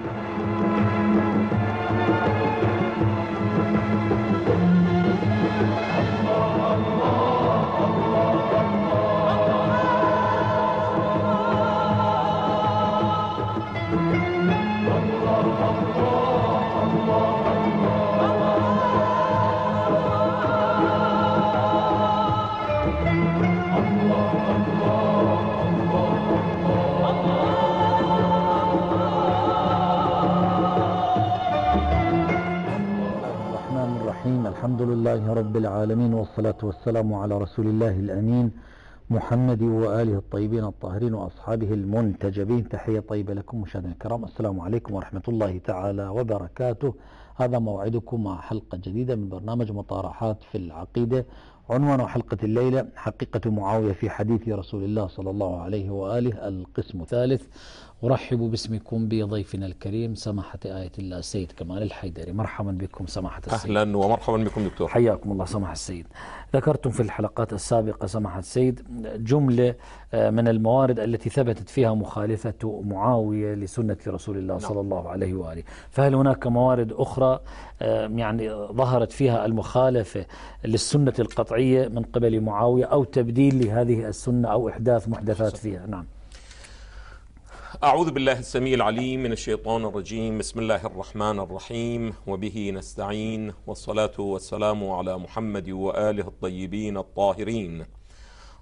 thank you العالمين والصلاة والسلام على رسول الله الأمين محمد وآله الطيبين الطاهرين وأصحابه المنتجبين تحية طيبة لكم مشاهدينا الكرام السلام عليكم ورحمة الله تعالى وبركاته هذا موعدكم مع حلقة جديدة من برنامج مطارحات في العقيدة عنوان حلقة الليلة حقيقة معاوية في حديث رسول الله صلى الله عليه وآله القسم الثالث أرحب باسمكم بضيفنا الكريم سماحة آية الله السيد كمال الحيدري مرحبا بكم سماحة السيد أهلا ومرحبا بكم دكتور حياكم الله سماحة السيد ذكرتم في الحلقات السابقة سماحة السيد جملة آه، من الموارد التي ثبتت فيها مخالفة معاوية لسنة رسول الله نعم. صلى الله عليه وآله فهل هناك موارد أخرى آه، يعني ظهرت فيها المخالفة للسنة القطعية من قبل معاوية أو تبديل لهذه السنة أو إحداث محدثات فيها نعم أعوذ بالله السميع العليم من الشيطان الرجيم بسم الله الرحمن الرحيم وبه نستعين والصلاة والسلام على محمد وآله الطيبين الطاهرين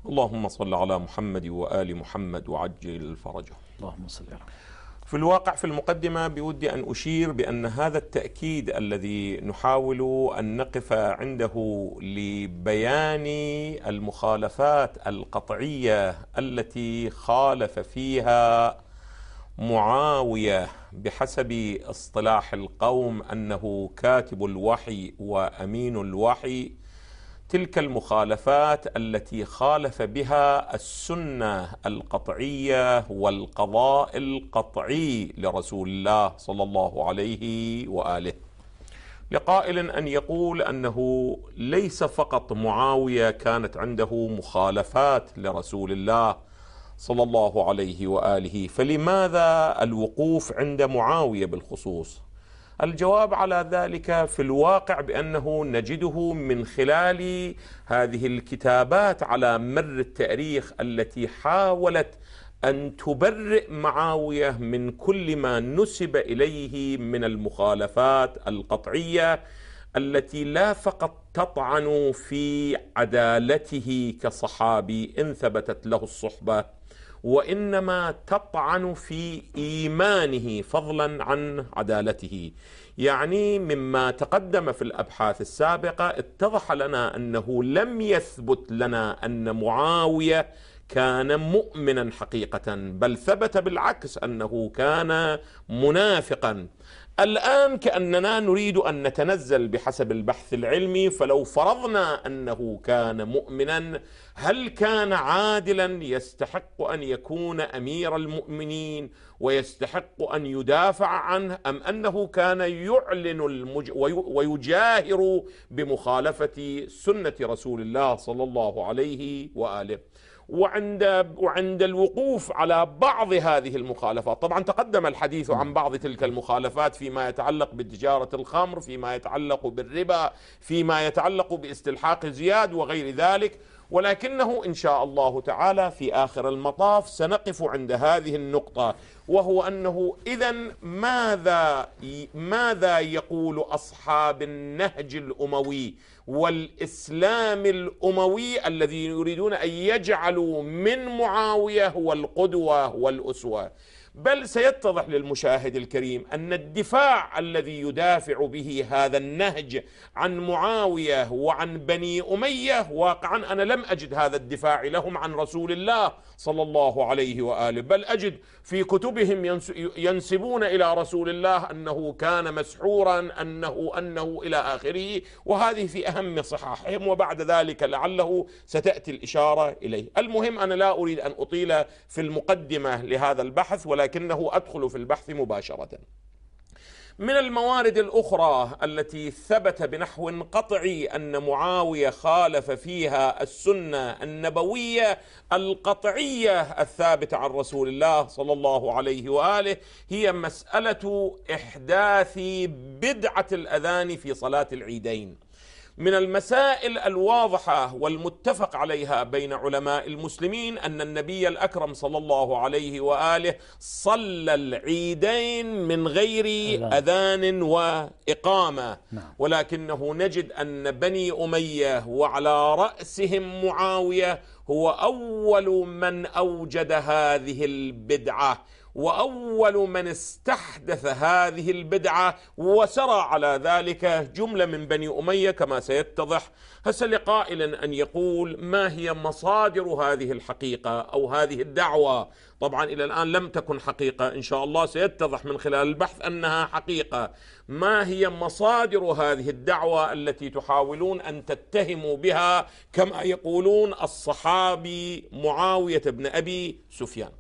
اللهم صل على محمد وآل محمد وعجل فرجه اللهم صل على في الواقع في المقدمة بودي أن أشير بأن هذا التأكيد الذي نحاول أن نقف عنده لبيان المخالفات القطعية التي خالف فيها معاويه بحسب اصطلاح القوم انه كاتب الوحي وامين الوحي تلك المخالفات التي خالف بها السنه القطعيه والقضاء القطعي لرسول الله صلى الله عليه واله. لقائل ان يقول انه ليس فقط معاويه كانت عنده مخالفات لرسول الله صلى الله عليه واله فلماذا الوقوف عند معاويه بالخصوص الجواب على ذلك في الواقع بانه نجده من خلال هذه الكتابات على مر التاريخ التي حاولت ان تبرئ معاويه من كل ما نسب اليه من المخالفات القطعيه التي لا فقط تطعن في عدالته كصحابي ان ثبتت له الصحبه وإنما تطعن في إيمانه فضلا عن عدالته يعني مما تقدم في الأبحاث السابقة اتضح لنا أنه لم يثبت لنا أن معاوية كان مؤمنا حقيقة بل ثبت بالعكس أنه كان منافقا الآن كأننا نريد أن نتنزل بحسب البحث العلمي فلو فرضنا أنه كان مؤمنا هل كان عادلا يستحق أن يكون أمير المؤمنين ويستحق أن يدافع عنه أم أنه كان يعلن المج... ويجاهر بمخالفة سنة رسول الله صلى الله عليه وآله وعند وعند الوقوف على بعض هذه المخالفات، طبعا تقدم الحديث عن نعم. بعض تلك المخالفات فيما يتعلق بتجاره الخمر، فيما يتعلق بالربا، فيما يتعلق باستلحاق زياد وغير ذلك، ولكنه ان شاء الله تعالى في اخر المطاف سنقف عند هذه النقطه وهو انه اذا ماذا ماذا يقول اصحاب النهج الاموي والاسلام الاموي الذي يريدون ان يجعلوا من معاويه هو القدوه والاسوه بل سيتضح للمشاهد الكريم أن الدفاع الذي يدافع به هذا النهج عن معاوية وعن بني أمية واقعا أنا لم أجد هذا الدفاع لهم عن رسول الله صلى الله عليه وآله بل أجد في كتبهم ينسبون إلى رسول الله أنه كان مسحورا أنه أنه إلى آخره وهذه في أهم صحاحهم وبعد ذلك لعله ستأتي الإشارة إليه المهم أنا لا أريد أن أطيل في المقدمة لهذا البحث ولكن لكنه ادخل في البحث مباشره. من الموارد الاخرى التي ثبت بنحو قطعي ان معاويه خالف فيها السنه النبويه القطعيه الثابته عن رسول الله صلى الله عليه واله هي مساله احداث بدعه الاذان في صلاه العيدين. من المسائل الواضحه والمتفق عليها بين علماء المسلمين ان النبي الاكرم صلى الله عليه واله صلى العيدين من غير اذان واقامه نعم. ولكنه نجد ان بني اميه وعلى راسهم معاويه هو اول من اوجد هذه البدعه واول من استحدث هذه البدعه وسرى على ذلك جمله من بني اميه كما سيتضح هسه لقائلا ان يقول ما هي مصادر هذه الحقيقه او هذه الدعوه طبعا الى الان لم تكن حقيقه ان شاء الله سيتضح من خلال البحث انها حقيقه ما هي مصادر هذه الدعوه التي تحاولون ان تتهموا بها كما يقولون الصحابي معاويه بن ابي سفيان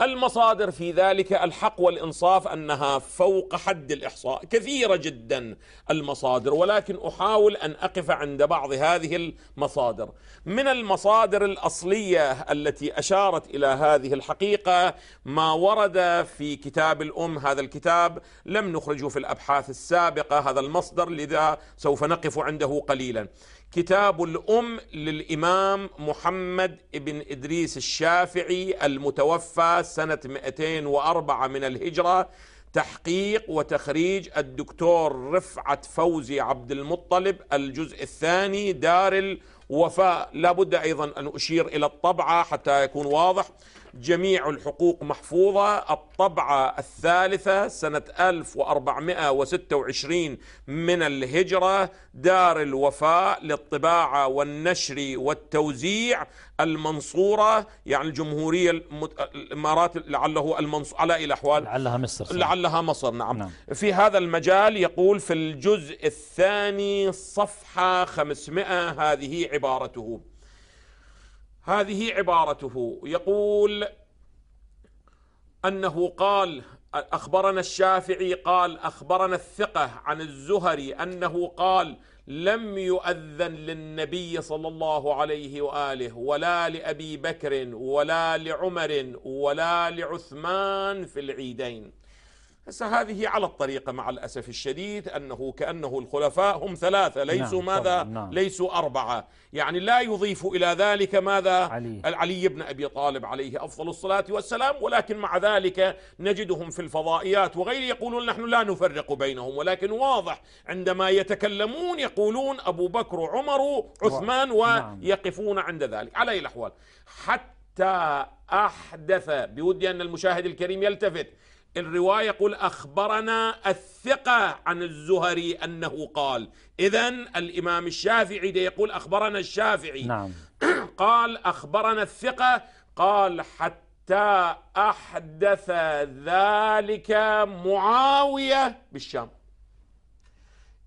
المصادر في ذلك الحق والإنصاف أنها فوق حد الإحصاء كثيرة جدا المصادر ولكن أحاول أن أقف عند بعض هذه المصادر من المصادر الأصلية التي أشارت إلى هذه الحقيقة ما ورد في كتاب الأم هذا الكتاب لم نخرجه في الأبحاث السابقة هذا المصدر لذا سوف نقف عنده قليلا كتاب الأم للإمام محمد بن إدريس الشافعي المتوفى سنة 204 من الهجرة تحقيق وتخريج الدكتور رفعت فوزي عبد المطلب الجزء الثاني دار الوفاء لا بد أيضا أن أشير إلى الطبعة حتى يكون واضح جميع الحقوق محفوظة الطبعة الثالثة سنة 1426 من الهجرة دار الوفاء للطباعة والنشر والتوزيع المنصورة يعني الجمهورية الإمارات لعله المنصورة على إلى أحوال لعلها مصر صحيح. لعلها مصر نعم. نعم في هذا المجال يقول في الجزء الثاني صفحة 500 هذه عبارته هذه عبارته يقول أنه قال أخبرنا الشافعي قال أخبرنا الثقة عن الزهري أنه قال لم يؤذن للنبي صلى الله عليه وآله ولا لأبي بكر ولا لعمر ولا لعثمان في العيدين هسه هذه على الطريقة مع الأسف الشديد أنه كأنه الخلفاء هم ثلاثة نعم، ليسوا نعم ماذا نعم ليسوا أربعة يعني لا يضيف إلى ذلك ماذا علي, علي بن أبي طالب عليه أفضل الصلاة والسلام ولكن مع ذلك نجدهم في الفضائيات وغير يقولون نحن لا نفرق بينهم ولكن واضح عندما يتكلمون يقولون أبو بكر وعمر عثمان ويقفون نعم. عند ذلك على أي الأحوال حتى أحدث بودي أن المشاهد الكريم يلتفت الرواية يقول أخبرنا الثقة عن الزهري أنه قال إذا الإمام الشافعي ده يقول أخبرنا الشافعي نعم. قال أخبرنا الثقة قال حتى أحدث ذلك معاوية بالشام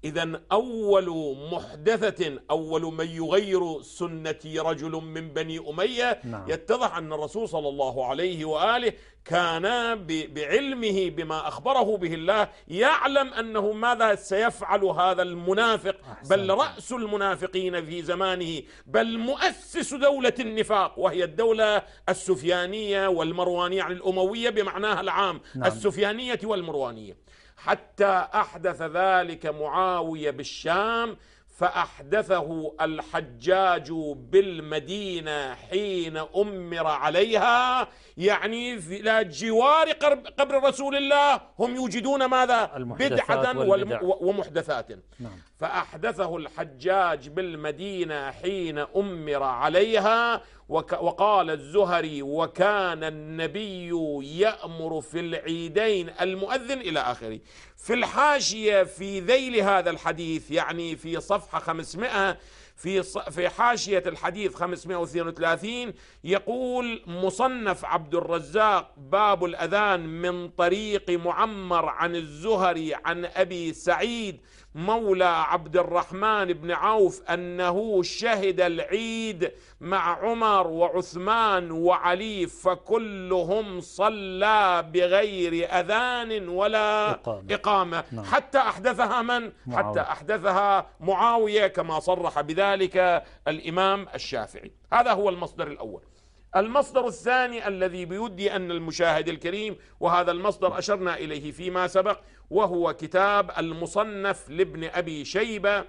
إذا أول محدثة أول من يغير سنتي رجل من بني أمية نعم. يتضح أن الرسول صلى الله عليه وآله كان بعلمه بما أخبره به الله يعلم أنه ماذا سيفعل هذا المنافق بل رأس المنافقين في زمانه بل مؤسس دولة النفاق وهي الدولة السفيانية والمروانية عن يعني الأموية بمعناها العام نعم. السفيانية والمروانية حتى أحدث ذلك معاوية بالشام فأحدثه الحجاج بالمدينة حين أمر عليها يعني إلى جوار قبر رسول الله هم يوجدون ماذا بدعة ومحدثات نعم. فأحدثه الحجاج بالمدينة حين أمر عليها وقال الزهري وكان النبي يأمر في العيدين المؤذن إلى آخره في الحاشية في ذيل هذا الحديث يعني في صفحة 500 في في حاشية الحديث 532 يقول مصنف عبد الرزاق باب الأذان من طريق معمر عن الزهري عن أبي سعيد مولى عبد الرحمن بن عوف انه شهد العيد مع عمر وعثمان وعلي فكلهم صلى بغير اذان ولا اقامه, إقامة نعم. حتى احدثها من؟ معاوية. حتى احدثها معاويه كما صرح بذلك الامام الشافعي، هذا هو المصدر الاول. المصدر الثاني الذي بيدي أن المشاهد الكريم وهذا المصدر أشرنا إليه فيما سبق وهو كتاب المصنف لابن أبي شيبة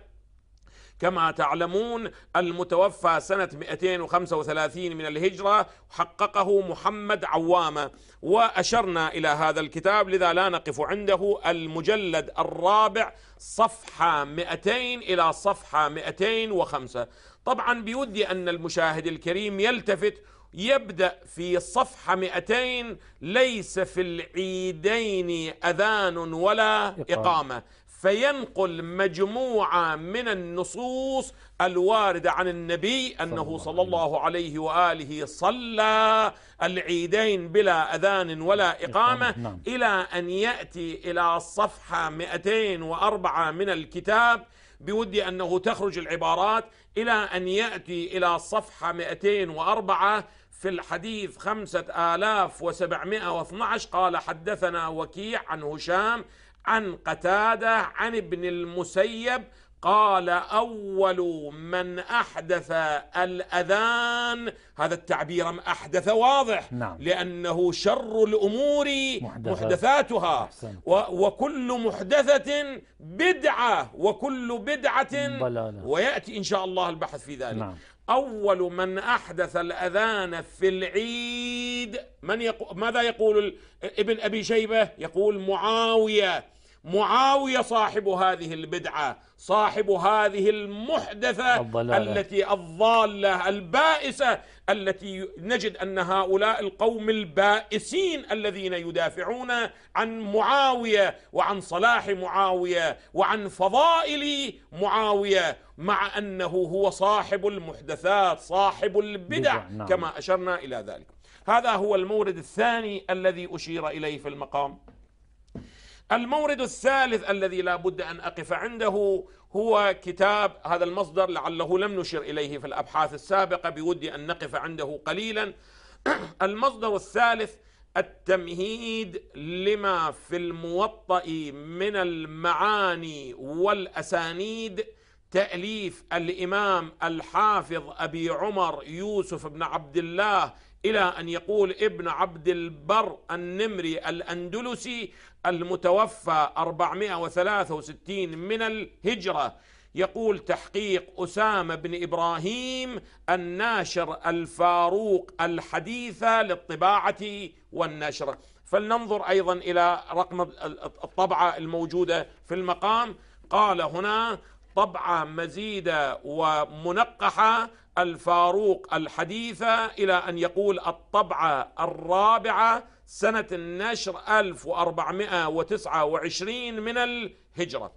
كما تعلمون المتوفى سنة 235 من الهجرة حققه محمد عوامة وأشرنا إلى هذا الكتاب لذا لا نقف عنده المجلد الرابع صفحة 200 إلى صفحة 205 طبعا بيودي أن المشاهد الكريم يلتفت يبدأ في صفحة 200 ليس في العيدين أذان ولا إقامة, إقامة فينقل مجموعة من النصوص الواردة عن النبي أنه صلى الله عليه وآله صلى العيدين بلا أذان ولا إقامة نعم. إلى أن يأتي إلى صفحة 204 من الكتاب بودي أنه تخرج العبارات إلى أن يأتي إلى صفحة 204 في الحديث خمسة آلاف وسبعمائة واثنى عشر قال حدثنا وكيع عن هشام عن قتادة عن ابن المسيب قال أول من أحدث الأذان هذا التعبير أحدث واضح نعم. لأنه شر الأمور محدثات. محدثاتها و وكل محدثة بدعة وكل بدعة ضلالة. ويأتي إن شاء الله البحث في ذلك نعم. أول من أحدث الأذان في العيد من يقو ماذا يقول ابن أبي شيبة يقول معاوية معاويه صاحب هذه البدعه صاحب هذه المحدثه الضلالة. التي الضاله البائسه التي نجد ان هؤلاء القوم البائسين الذين يدافعون عن معاويه وعن صلاح معاويه وعن فضائل معاويه مع انه هو صاحب المحدثات صاحب البدع نعم. كما اشرنا الى ذلك هذا هو المورد الثاني الذي اشير اليه في المقام المورد الثالث الذي لا بد أن أقف عنده هو كتاب هذا المصدر لعله لم نشر إليه في الأبحاث السابقة بودي أن نقف عنده قليلا المصدر الثالث التمهيد لما في الموطأ من المعاني والأسانيد تأليف الإمام الحافظ أبي عمر يوسف بن عبد الله إلى أن يقول ابن عبد البر النمري الأندلسي المتوفى 463 من الهجرة يقول تحقيق أسامة بن إبراهيم الناشر الفاروق الحديثة للطباعة والنشر فلننظر أيضا إلى رقم الطبعة الموجودة في المقام قال هنا طبعة مزيدة ومنقحة الفاروق الحديثة إلى أن يقول الطبعة الرابعة سنة النشر 1429 من الهجرة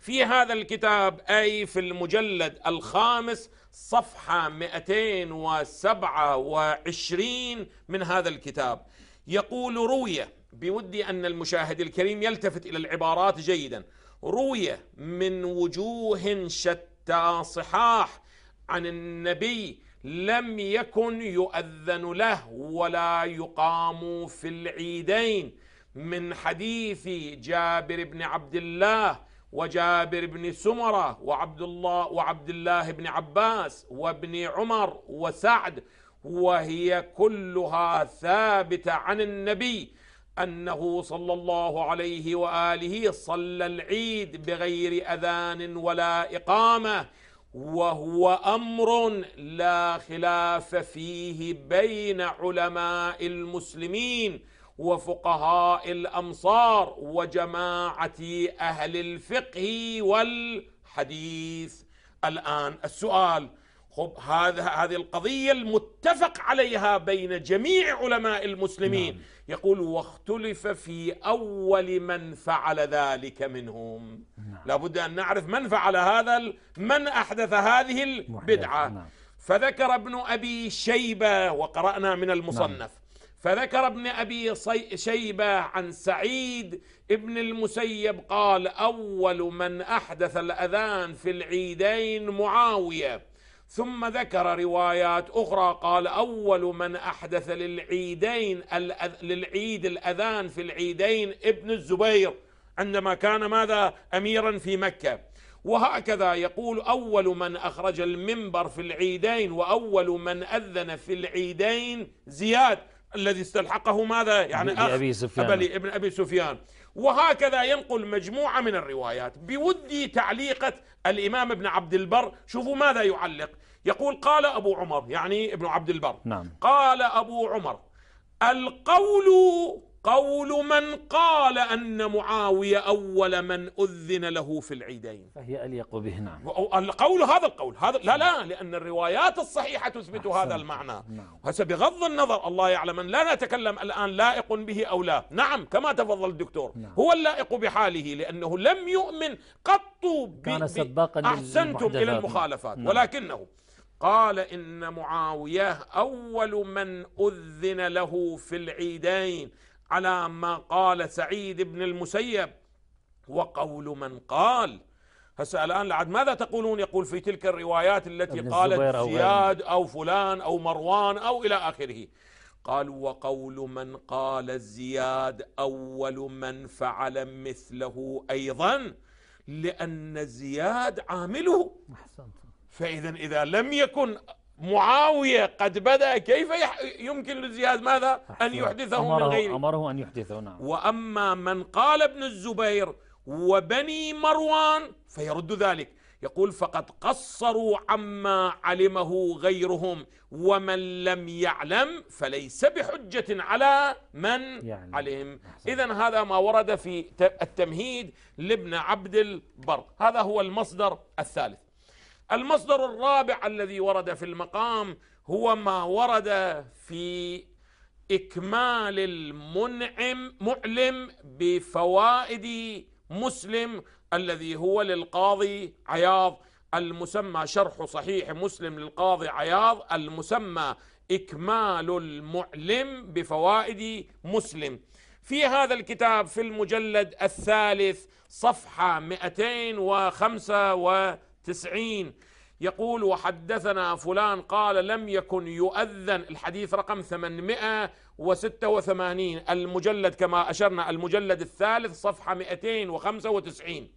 في هذا الكتاب أي في المجلد الخامس صفحة 227 من هذا الكتاب يقول روية بودي أن المشاهد الكريم يلتفت إلى العبارات جيدا روية من وجوه شتى صحاح عن النبي لم يكن يؤذن له ولا يقام في العيدين من حديث جابر بن عبد الله وجابر بن سمره وعبد الله وعبد الله بن عباس وابن عمر وسعد وهي كلها ثابته عن النبي انه صلى الله عليه واله صلى العيد بغير اذان ولا اقامه وهو امر لا خلاف فيه بين علماء المسلمين وفقهاء الامصار وجماعه اهل الفقه والحديث الان السؤال خب هذا هذه القضيه المتفق عليها بين جميع علماء المسلمين نعم. يقول واختلف في أول من فعل ذلك منهم نعم. لابد أن نعرف من فعل هذا من أحدث هذه البدعة نعم. فذكر ابن أبي شيبة وقرأنا من المصنف نعم. فذكر ابن أبي شيبة عن سعيد ابن المسيب قال أول من أحدث الأذان في العيدين معاوية ثم ذكر روايات أخرى قال أول من أحدث للعيدين للعيد الأذان في العيدين ابن الزبير عندما كان ماذا أميرا في مكة وهكذا يقول أول من أخرج المنبر في العيدين وأول من أذن في العيدين زياد الذي استلحقه ماذا يعني أخ أبي سفيان. أبي, ابن أبي سفيان وهكذا ينقل مجموعة من الروايات بودي تعليقة الإمام ابن عبد البر شوفوا ماذا يعلق يقول قال أبو عمر يعني ابن عبد البر نعم. قال أبو عمر القول قول من قال أن معاوية أول من أذن له في العيدين فهي أليق به نعم القول هذا القول هذا لا لا لأن الروايات الصحيحة تثبت هذا المعنى نعم. هسه بغض النظر الله يعلم أن لا نتكلم الآن لائق به أو لا نعم كما تفضل الدكتور نعم. هو اللائق بحاله لأنه لم يؤمن قط كان سباقا أحسنتم إلى المخالفات نعم. ولكنه قال إن معاوية أول من أذن له في العيدين على ما قال سعيد بن المسيب وقول من قال هسه الآن لعد ماذا تقولون يقول في تلك الروايات التي قالت زياد أو فلان أو مروان أو إلى آخره قال وقول من قال زياد أول من فعل مثله أيضا لأن زياد عامله فإذا إذا لم يكن معاوية قد بدأ كيف يمكن لزياد ماذا أن يحدثه أمره من غيره أمره أن يحدثه نعم وأما من قال ابن الزبير وبني مروان فيرد ذلك يقول فقد قصروا عما علمه غيرهم ومن لم يعلم فليس بحجة على من يعني علم إذا هذا ما ورد في التمهيد لابن عبد البر هذا هو المصدر الثالث المصدر الرابع الذي ورد في المقام هو ما ورد في إكمال المنعم معلم بفوائد مسلم الذي هو للقاضي عياض المسمى شرح صحيح مسلم للقاضي عياض المسمى إكمال المعلم بفوائد مسلم في هذا الكتاب في المجلد الثالث صفحة 295 يقول وحدثنا فلان قال لم يكن يؤذن الحديث رقم 886 المجلد كما أشرنا المجلد الثالث صفحة 295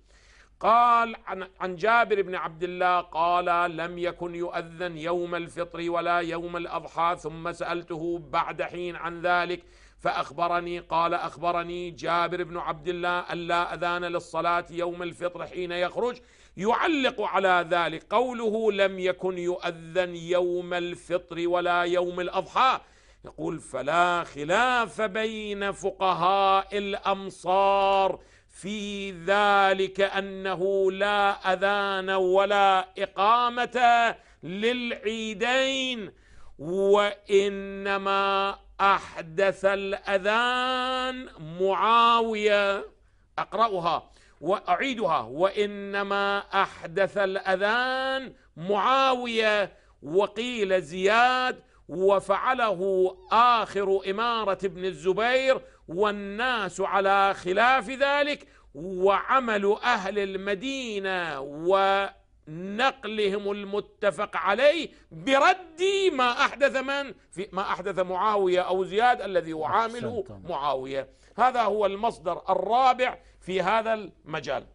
قال عن, عن جابر بن عبد الله قال لم يكن يؤذن يوم الفطر ولا يوم الأضحى ثم سألته بعد حين عن ذلك فأخبرني قال أخبرني جابر بن عبد الله ألا أذان للصلاة يوم الفطر حين يخرج يعلق على ذلك قوله لم يكن يؤذن يوم الفطر ولا يوم الأضحى يقول فلا خلاف بين فقهاء الأمصار في ذلك أنه لا أذان ولا إقامة للعيدين وإنما أحدث الأذان معاوية أقرأها وأعيدها وإنما أحدث الأذان معاوية وقيل زياد وفعله آخر إمارة ابن الزبير والناس على خلاف ذلك وعمل أهل المدينة ونقلهم المتفق عليه برد ما أحدث من في ما أحدث معاوية أو زياد الذي يعامله معاوية هذا هو المصدر الرابع في هذا المجال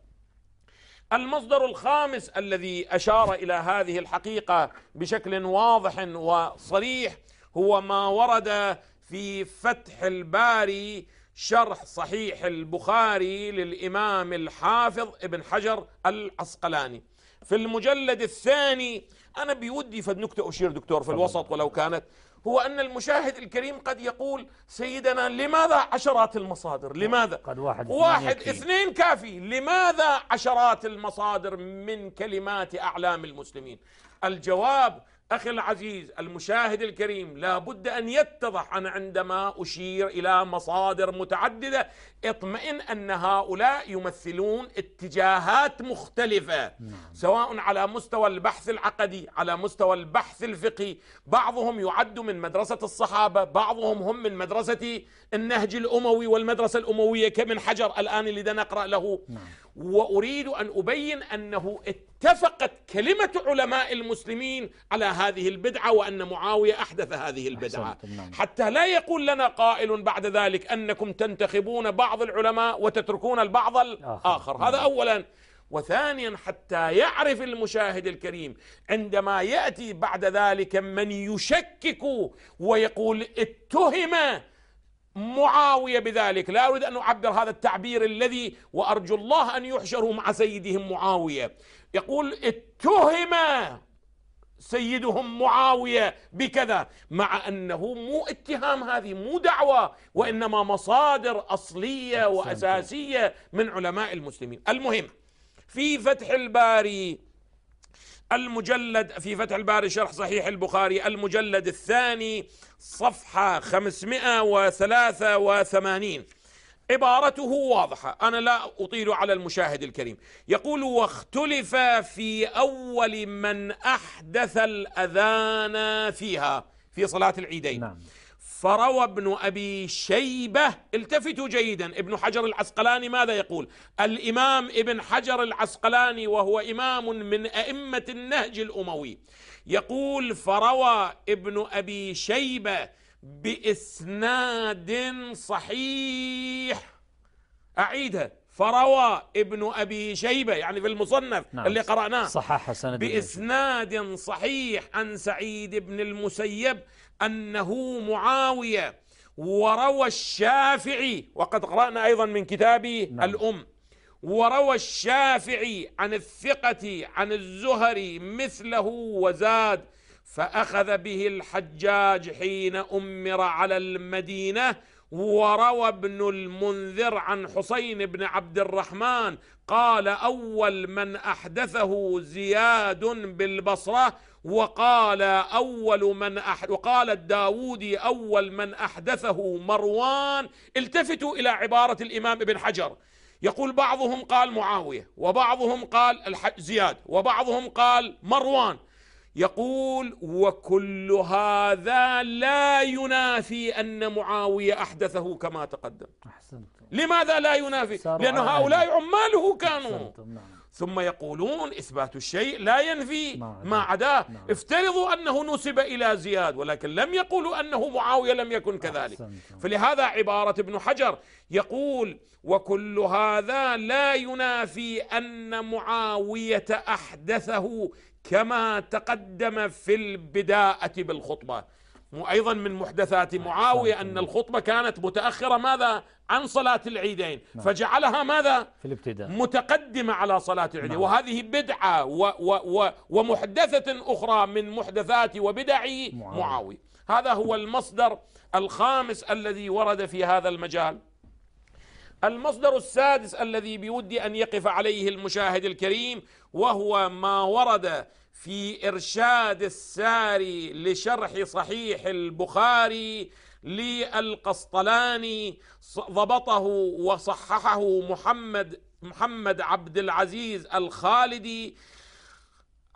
المصدر الخامس الذي أشار إلى هذه الحقيقة بشكل واضح وصريح هو ما ورد في فتح الباري شرح صحيح البخاري للإمام الحافظ ابن حجر العسقلاني في المجلد الثاني أنا بودي فد نكتة أشير دكتور في الوسط ولو كانت هو أن المشاهد الكريم قد يقول سيدنا لماذا عشرات المصادر لماذا قد واحد, واحد اثنين كافي لماذا عشرات المصادر من كلمات أعلام المسلمين الجواب أخي العزيز المشاهد الكريم لا بد أن يتضح أنا عندما أشير إلى مصادر متعددة اطمئن أن هؤلاء يمثلون اتجاهات مختلفة نعم. سواء على مستوى البحث العقدي على مستوى البحث الفقهي بعضهم يعد من مدرسة الصحابة بعضهم هم من مدرسة النهج الأموي والمدرسة الأموية كمن حجر الآن اللي نقرأ له نعم. وأريد أن أبين أنه اتفقت كلمة علماء المسلمين على هذه البدعة وأن معاوية أحدث هذه البدعة نعم. حتى لا يقول لنا قائل بعد ذلك أنكم تنتخبون بعض العلماء وتتركون البعض الآخر هذا نعم. أولا وثانيا حتى يعرف المشاهد الكريم عندما يأتي بعد ذلك من يشكك ويقول اتهم معاويه بذلك، لا اريد ان اعبر هذا التعبير الذي وارجو الله ان يحشروا مع سيدهم معاويه، يقول اتهم سيدهم معاوية بكذا مع أنه مو اتهام هذه مو دعوة وإنما مصادر أصلية وأساسية من علماء المسلمين المهم في فتح الباري المجلد في فتح الباري شرح صحيح البخاري المجلد الثاني صفحة 583 عبارته واضحة أنا لا أطيل على المشاهد الكريم يقول واختلف في أول من أحدث الأذان فيها في صلاة العيدين نعم. فروى ابن أبي شيبة التفتوا جيدا ابن حجر العسقلاني ماذا يقول الإمام ابن حجر العسقلاني وهو إمام من أئمة النهج الأموي يقول فروى ابن أبي شيبة بإسناد صحيح أعيدها فروى ابن أبي شيبة يعني في المصنف نعم اللي قرأناه صحح سند بإسناد صحيح عن سعيد بن المسيب أنه معاوية وروى الشافعي وقد قرأنا أيضا من كتابي نعم الأم وروى الشافعي عن الثقة عن الزهري مثله وزاد فأخذ به الحجاج حين أمر على المدينة وروى ابن المنذر عن حسين بن عبد الرحمن قال أول من أحدثه زياد بالبصرة وقال أول من أحد وقال الداودي أول من أحدثه مروان التفتوا إلى عبارة الإمام ابن حجر يقول بعضهم قال معاوية وبعضهم قال زياد وبعضهم قال مروان يقول وكل هذا لا ينافي أن معاوية أحدثه كما تقدم أحسنت. لماذا لا ينافي لأن هؤلاء عماله كانوا نعم. ثم يقولون إثبات الشيء لا ينفي ما عداه نعم. افترضوا أنه نسب إلى زياد ولكن لم يقولوا أنه معاوية لم يكن كذلك أحسنتم. فلهذا عبارة ابن حجر يقول وكل هذا لا ينافي أن معاوية أحدثه كما تقدم في البداءة بالخطبة أيضا من محدثات نعم، معاوية أن الخطبة كانت متأخرة ماذا عن صلاة العيدين نعم. فجعلها ماذا في الابتداء متقدمة على صلاة العيدين نعم. وهذه بدعة و و و ومحدثة أخرى من محدثات وبدع معاوية هذا هو المصدر الخامس الذي ورد في هذا المجال المصدر السادس الذي بودي أن يقف عليه المشاهد الكريم وهو ما ورد في إرشاد الساري لشرح صحيح البخاري للقسطلاني ضبطه وصححه محمد محمد عبد العزيز الخالدي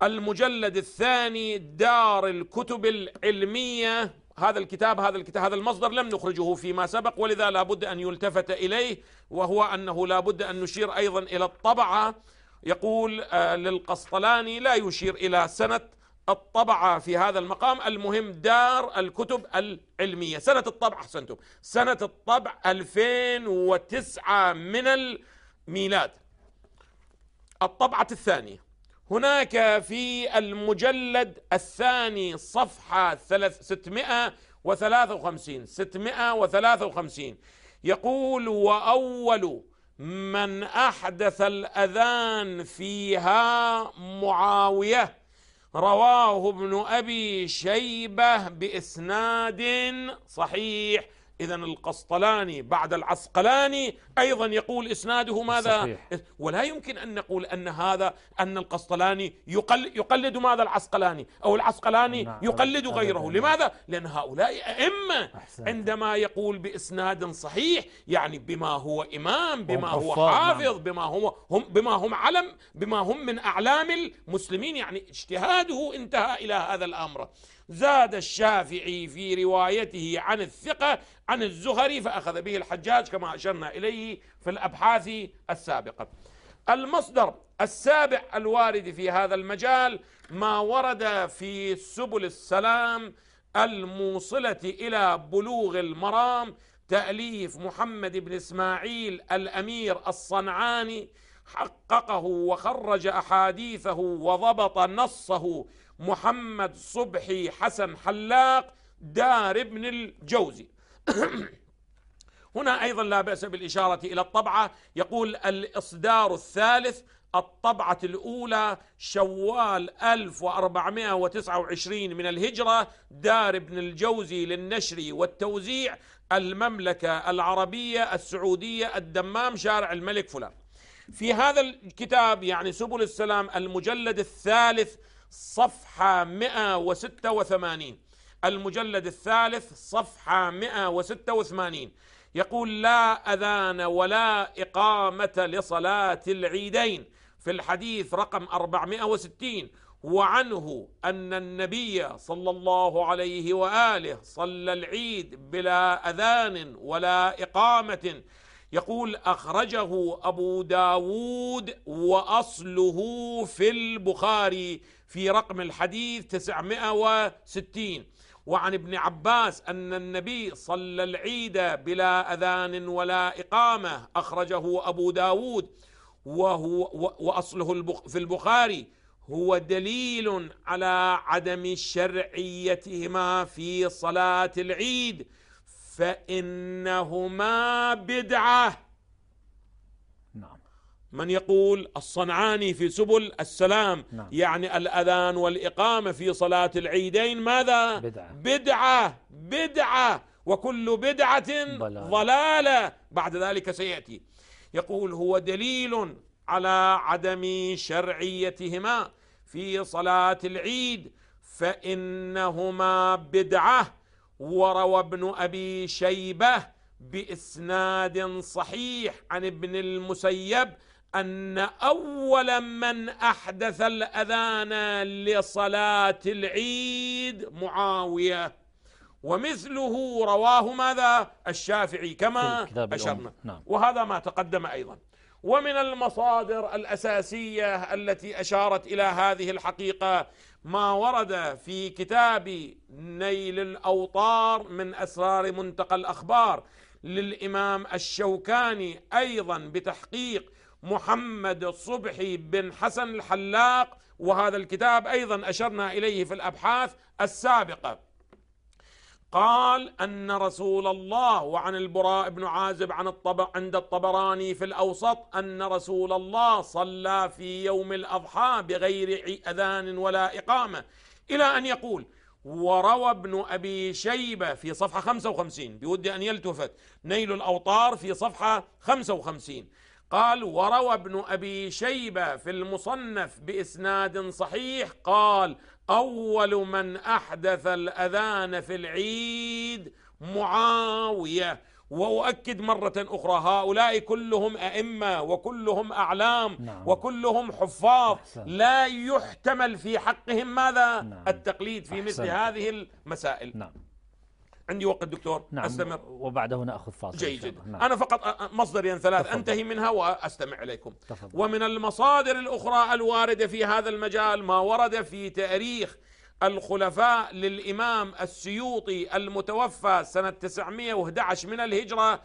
المجلد الثاني دار الكتب العلمية هذا الكتاب هذا الكتاب هذا المصدر لم نخرجه فيما سبق ولذا لابد أن يلتفت إليه وهو أنه لابد أن نشير أيضا إلى الطبعة يقول آه، للقسطلاني لا يشير إلى سنة الطبعة في هذا المقام المهم دار الكتب العلمية سنة الطبع أحسنتم سنة الطبع 2009 من الميلاد الطبعة الثانية هناك في المجلد الثاني صفحة 653 653 يقول وأول من احدث الاذان فيها معاويه رواه ابن ابي شيبه باسناد صحيح إذا القسطلاني بعد العسقلاني أيضا يقول إسناده ماذا صحيح. ولا يمكن أن نقول أن هذا أن القسطلاني يقل يقلد ماذا العسقلاني أو العسقلاني نعم. يقلد غيره نعم. لماذا؟ لأن هؤلاء أئمة عندما يقول بإسناد صحيح يعني بما هو إمام بما هو نعم. حافظ نعم. بما هو هم بما هم علم بما هم من أعلام المسلمين يعني اجتهاده انتهى إلى هذا الأمر زاد الشافعي في روايته عن الثقة عن الزهري فأخذ به الحجاج كما أشرنا إليه في الأبحاث السابقة المصدر السابع الوارد في هذا المجال ما ورد في سبل السلام الموصلة إلى بلوغ المرام تأليف محمد بن إسماعيل الأمير الصنعاني حققه وخرج أحاديثه وضبط نصه محمد صبحي حسن حلاق دار ابن الجوزي هنا أيضا لا بأس بالإشارة إلى الطبعة يقول الإصدار الثالث الطبعة الأولى شوال 1429 من الهجرة دار ابن الجوزي للنشر والتوزيع المملكة العربية السعودية الدمام شارع الملك فلان في هذا الكتاب يعني سبل السلام المجلد الثالث صفحة 186 المجلد الثالث صفحة 186 يقول لا أذان ولا إقامة لصلاة العيدين في الحديث رقم 460 وعنه أن النبي صلى الله عليه وآله صلى العيد بلا أذان ولا إقامة يقول أخرجه أبو داود وأصله في البخاري في رقم الحديث 960 وعن ابن عباس أن النبي صلى العيد بلا أذان ولا إقامة أخرجه أبو داود وهو وأصله في البخاري هو دليل على عدم شرعيتهما في صلاة العيد فإنهما بدعة نعم من يقول الصنعاني في سبل السلام نعم. يعني الأذان والإقامة في صلاة العيدين ماذا؟ بدعة بدعة, بدعة وكل بدعة ضلالة. ضلالة بعد ذلك سيأتي يقول هو دليل على عدم شرعيتهما في صلاة العيد فإنهما بدعة وروى ابن أبي شيبة بإسناد صحيح عن ابن المسيب أن أول من أحدث الأذان لصلاة العيد معاوية ومثله رواه ماذا الشافعي كما أشرنا نعم. وهذا ما تقدم أيضا ومن المصادر الأساسية التي أشارت إلى هذه الحقيقة ما ورد في كتاب نيل الأوطار من أسرار منتقى الأخبار للإمام الشوكاني أيضا بتحقيق محمد صبحي بن حسن الحلاق وهذا الكتاب أيضا أشرنا إليه في الأبحاث السابقة قال أن رسول الله وعن البراء بن عازب عن الطب عند الطبراني في الأوسط أن رسول الله صلى في يوم الأضحى بغير أذان ولا إقامة إلى أن يقول وروى ابن أبي شيبة في صفحة 55 بودي أن يلتفت نيل الأوطار في صفحة 55 قال وروى ابن أبي شيبة في المصنف بإسناد صحيح قال أول من أحدث الأذان في العيد معاوية وأؤكد مرة أخرى هؤلاء كلهم أئمة وكلهم أعلام نعم. وكلهم حفاظ أحسن. لا يحتمل في حقهم ماذا نعم. التقليد في أحسن. مثل هذه المسائل نعم. عندي وقت دكتور نعم أستمر وبعده نأخذ فاصل جيد جدا نعم. أنا فقط مصدرين ثلاث تفضل. أنتهي منها وأستمع إليكم تفضل. ومن المصادر الأخرى الواردة في هذا المجال ما ورد في تاريخ الخلفاء للإمام السيوطي المتوفى سنة 911 من الهجرة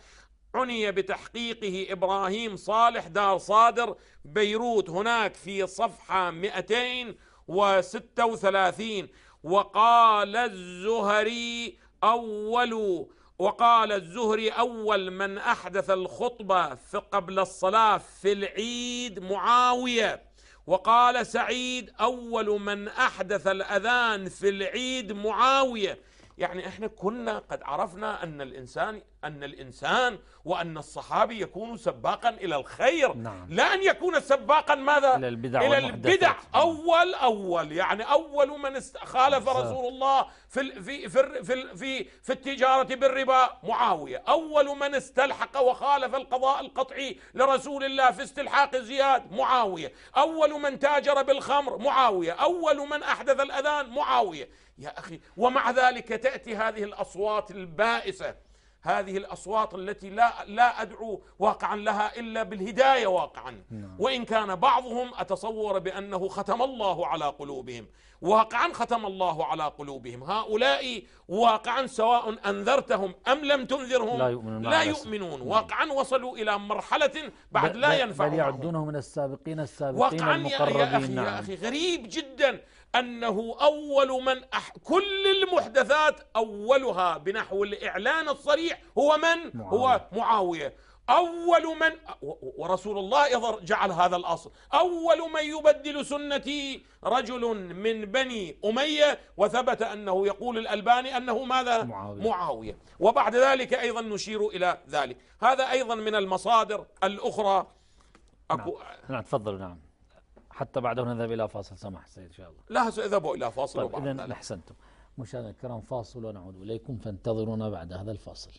عني بتحقيقه إبراهيم صالح دار صادر بيروت هناك في صفحة 236 وقال الزهري أول وقال الزهري أول من أحدث الخطبة في قبل الصلاة في العيد معاوية وقال سعيد أول من أحدث الأذان في العيد معاوية يعني احنا كنا قد عرفنا ان الانسان ان الانسان وان الصحابي يكون سباقا الى الخير نعم. لا ان يكون سباقا ماذا الى البدع الى البدع اول اول يعني اول من خالف رسول الله في في في في في, في التجاره بالربا معاويه اول من استلحق وخالف القضاء القطعي لرسول الله في استلحاق زياد معاويه اول من تاجر بالخمر معاويه اول من احدث الاذان معاويه يا أخي ومع ذلك تأتي هذه الأصوات البائسة هذه الأصوات التي لا, لا أدعو واقعا لها إلا بالهداية واقعا نعم. وإن كان بعضهم أتصور بأنه ختم الله على قلوبهم واقعا ختم الله على قلوبهم هؤلاء واقعا سواء أنذرتهم أم لم تنذرهم لا يؤمنون, لا يؤمنون. نعم. واقعا وصلوا إلى مرحلة بعد لا ينفعهم بل يعدونه من السابقين السابقين واقعا المقربين يا أخي, يا أخي نعم. غريب جدا أنه أول من أح... كل المحدثات أولها بنحو الإعلان الصريح هو من؟ معاوية. هو معاوية أول من ورسول الله جعل هذا الأصل أول من يبدل سنتي رجل من بني أمية وثبت أنه يقول الألباني أنه ماذا معاوية, معاوية. وبعد ذلك أيضا نشير إلى ذلك هذا أيضا من المصادر الأخرى أكو... نعم. نعم تفضل نعم حتى بعده نذهب إلى فاصل سمح سيد إن شاء الله لا سأذهب إلى فاصل طيب إذا أحسنتم مشاهدينا الكرام فاصل ونعود إليكم فانتظرونا بعد هذا الفاصل